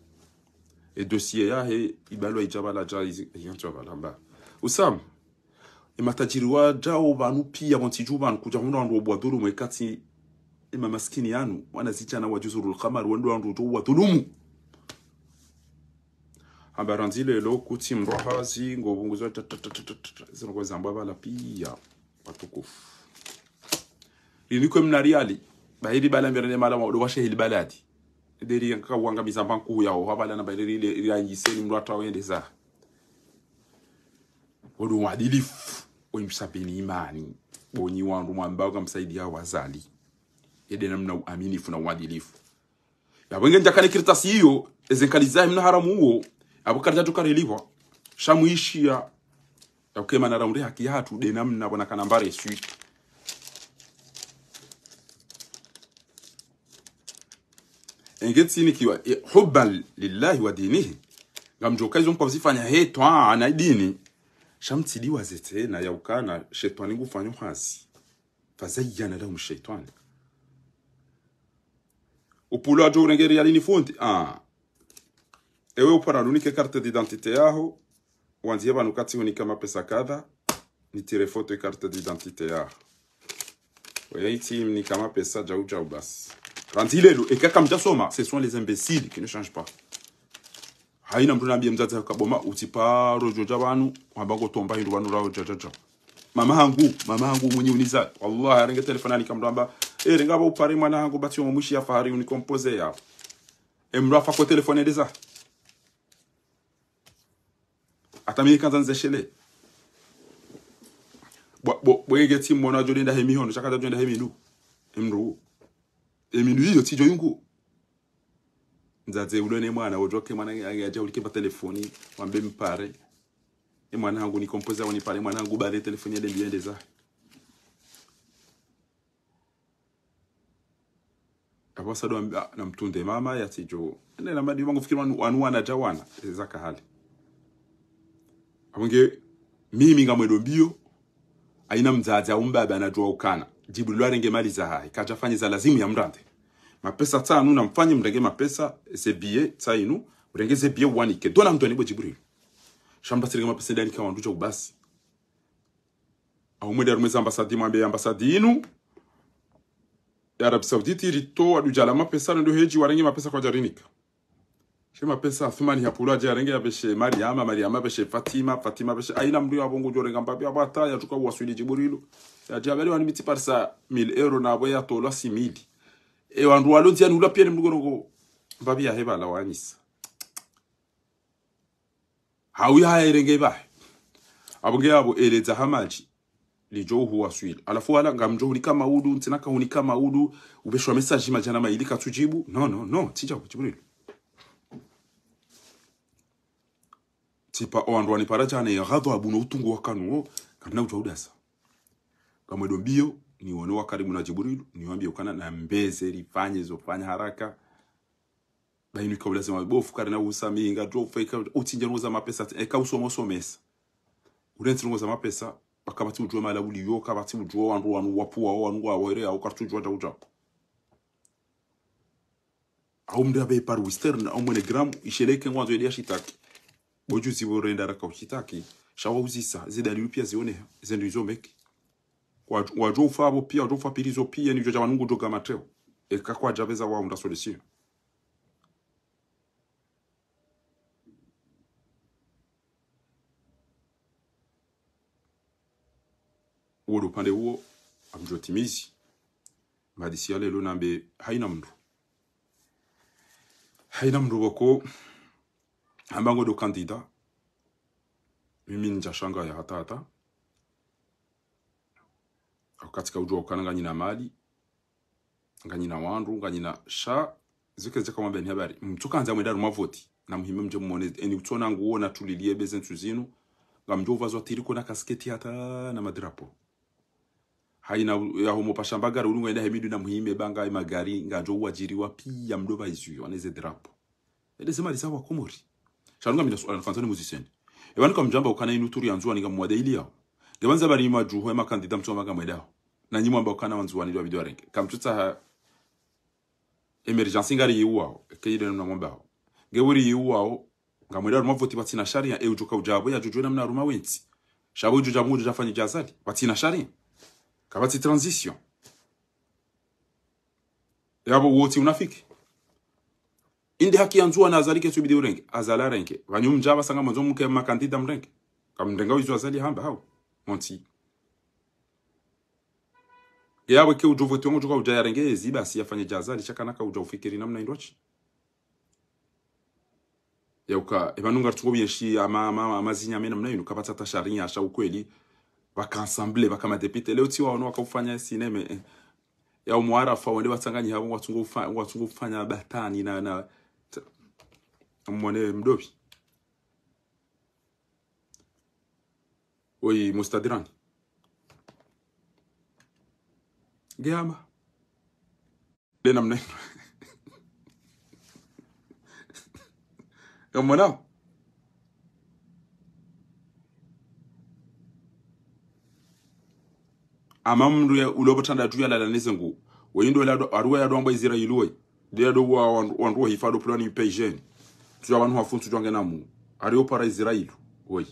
Speaker 1: et dossier ya he ibalo ijaba la ja yantu balamba Usam imatajiri wa jao banu pia wantiju banu kuja hundo ndo bwaduru mwekati ima maskini yanu wanazichana wajuzurul qamar wando ndo jo wadhulumu habaranzi lelo kuti mrohazi ngobunguzo zinakuwa zambwa bala pia watukufu ini ilikwem na riali bahili bala mbirane malama do washe hili baladi deri nka wanga mizamba nku yawo habala na bahili ile yanjiseni mlwata wende za wadu mwadilifu wemsabeni imani bonyi wandu mwambao kamsaidia wazali ede namna uaminifu na uadilifu yabwenge njakane kirtasi hiyo ezenkalizaye mna haramu uo huo abukarja tukarelivwa shamuishia yakema na raundi haki yatu de namna bwana kanambare suite ingetsini kiwa hubban lillahi wa dinihi ngamjo izo mpo fanya he twa na dini shamtsidi wazete na yaukana shetani gufanya hasi fazayana lahum shaytan upulo ajo urengeri yalini fundi ah ewe upara lunike carte d'identité yaho yabanu kati ni kama pesa kadha nitire foto e carte d'identité yaho weyaiti mnika mapesa jau jau basi rantilelo ce sont les imbéciles qui ne changent pas haina mtu naambia mzazi akaboma utipa rojo ja tomba hindu jajaja mama hangu mama hangu mwenye uniza wallahi aringa telefona nikamdamba e eh, ringa ba upare mwana hangu bati mwishi ya fahari unikompoze ya emrafa eh, kwa telefone deza atamiri kanza nzeshele bwegeti mwona jolinda hemihono chakata jolinda heminu emruo emintu iyo si choyungu nzadze ulone mwana wochoke mwana aja ulike pa telefoni wambe mpare e mwana hangu nikompoze awo nipare mwana hangu ubale telefoni yade mbiende zayo abasado ah, namtunde mama yatijo nena madi wangu fikiri wanu wana jawana zaka hali abunge mimi ngamwendo mbio aina mzazi au mbaba anajua ukana jibu lwarenge mali za hai kaja fanye za lazimu ya mrande mapesa tanu na mfanye mrenge mapesa ze biye tsainu ze bie wanike dona mtu anibo jibu hilo shamba sirenge mapesa ndani kwa nducho basi ahumwe darumeza ambasadi mwambe ambasadi inu ya Arabi Saudite rito adujala mapesa ndo heji warenge mapesa kwa jarinika shema pesa Athmani hapula jarenge ya beshe Mariama Mariama beshe Fatima Fatima beshe aina mdu ya bongo jorenga mbabi abata ya tukawa waswili jiburilo ati abari wani biti parsa mil euro na boya tola simidi e wandu walonzi yani ula pia mlugo babi ya heba la wanisa hawi haya irenge bahe abonge yabo eleza hamaji lijo huwa swili alafu wala ngamjo hulika maudu ntinaka hulika maudu ubeshwa message majana maili tujibu no no no tija kujibu tipa oandwani parajane ya ghadhabu na utungu wakanu kana utudasa Kamwedo Mbio nionoa karibu na Jibrilu niwaambie ukana na mbeze lifanye zofanya haraka baini kabla sema bofu kare na usa minga drop fake utinja nuza mapesa e ka usomo somesa urenzi nuza mapesa bakabati ujwe mala buli yo kabati ujwe wandu wanu wapua wanu wawere au kartujwa dauta au mda be par western au mwene gram isheleke ngwanzo ya shitaki bojuzi borenda raka ushitaki shawa uzisa zidali upia zione zendu izomeki wajofa abo pia wajofa pirizo pia nivyo ja vanungu joga mateo eka kwa javeza wao ndasolesiyo uwo upande huo timizi madisi ya lelo nambe haina mndu haina mndu wako ambango do kandida mimi njashanga ya hata hata katika ujua ukana ukana nganyina mali nganyina wandu nganyina sha zike zika mwambia ni habari mtuka anza mwenda rumavoti na muhimbe mje mwone eni utona na tulilie beze ntuzinu nga ngamjo vazo tiriko na kasketi hata na madrapo haina ya homo pashambagari ulungu enda hemidu na muhimbe banga magari ngajo wajiriwa pia mdova izuyo waneze drapo ele zema lisa wa kumori shalunga mina swala kwanza ni musician mjamba ukana inuturi anzua nikamwada yao Gwanza bari majuho makandida mtoma ngamwedao na nyimbo ambao kana wanzu wanilwa bidwarenke kamtutsa ha emergency ngari yiwao kidene na mwambao ngewuri yiwao ngamwera ruma voti batsina e ya e ujuka ujabo ya jujwe namna ruma wentsi shabo juja muju jafanya jazali batsina sharia kabatsi transition yabo woti unafiki indi haki ya yanzua na azali azalike subidi urenge azala renke vanyumja sanga mwanzo mke makandida mrenke kamndenga wizu azali hamba hao monti yawe ke ujuvutwe mu jwa ujayarengeye ziba siyafanye jazali chakanaka uja ufikiri namna indochi yauka ibanunga tuko byenshi ama ama amazinya mena mna yunuka batata sharia asha ukweli bakansamble bakama madepite leo tiwa wano ufanya sineme eh, ya umwarafa wande batsanganye habo watungu ufanya watungu ufanya batani na na mwane mdobi oyi mustadirani Gehama. Lena mneno. Kama mwanao. amamdu ya ulobotanda tu yala lanese ngu weyindo la aruwa ya domba izira iluwe dia do wa wanruwa hifado plani pejeni tu abantu hafuntu twangena mu ari opara izira ilu oyi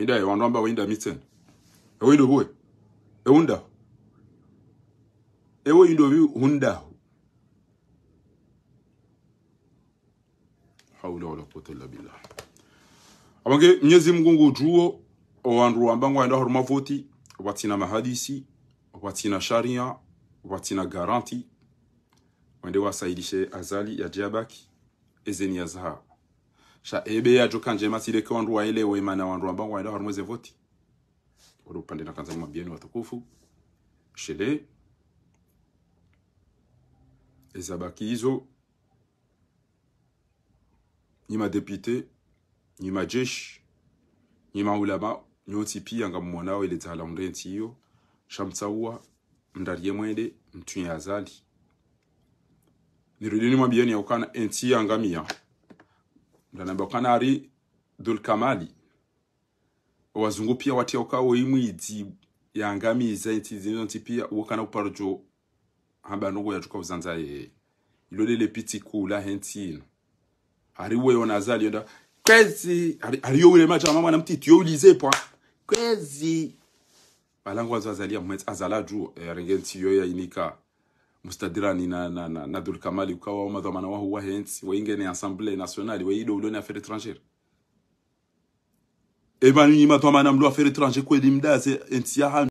Speaker 1: winda ewandwamba winda mitsen ewoindo huwe eundaho ewoindo vi hundaho haula wala kote la billah abange mnyezi mgungu juo owandu wambangu aenda haruma voti watina mahadisi watina sharia watina garanti wende wasaidishe azali ya jabaki ezeni ya zahabu sha ebe ya joka njema sile kwa sileke ile wa imana wa wandu ambao waelewa harumweze voti uri upande na kanza mabienu watukufu shele ezabaki hizo ni madepite ni majeshi ni maulama nyoti pia nga mwanao ile tahala mrenti hiyo shamtsaua mndariye mwende mtunye azali nirudini mwabieni yaukana enti yangamia Mtu anaambia kanari dhulkamali wazungu pia watia watiokawo imwidzi yangamiza nti zinonti pia wokana uparjo hamba nogo yajuka uzanza yeye ilolele piti kula hentino ari weyo nazali yonda kwezi ari yowile macha mama na mtiti ulize pwa kwezi malango ya mwetu azala juu eh, rengenti yoya inika mustadirani na, na, na, na Abdul Kamali ukawa madhamana wao wahensi wainge ni Assemblee Nationale waido uloni affaires étrangères ebani madhamana mlo affaires étrangères kweli mdaze ensi ya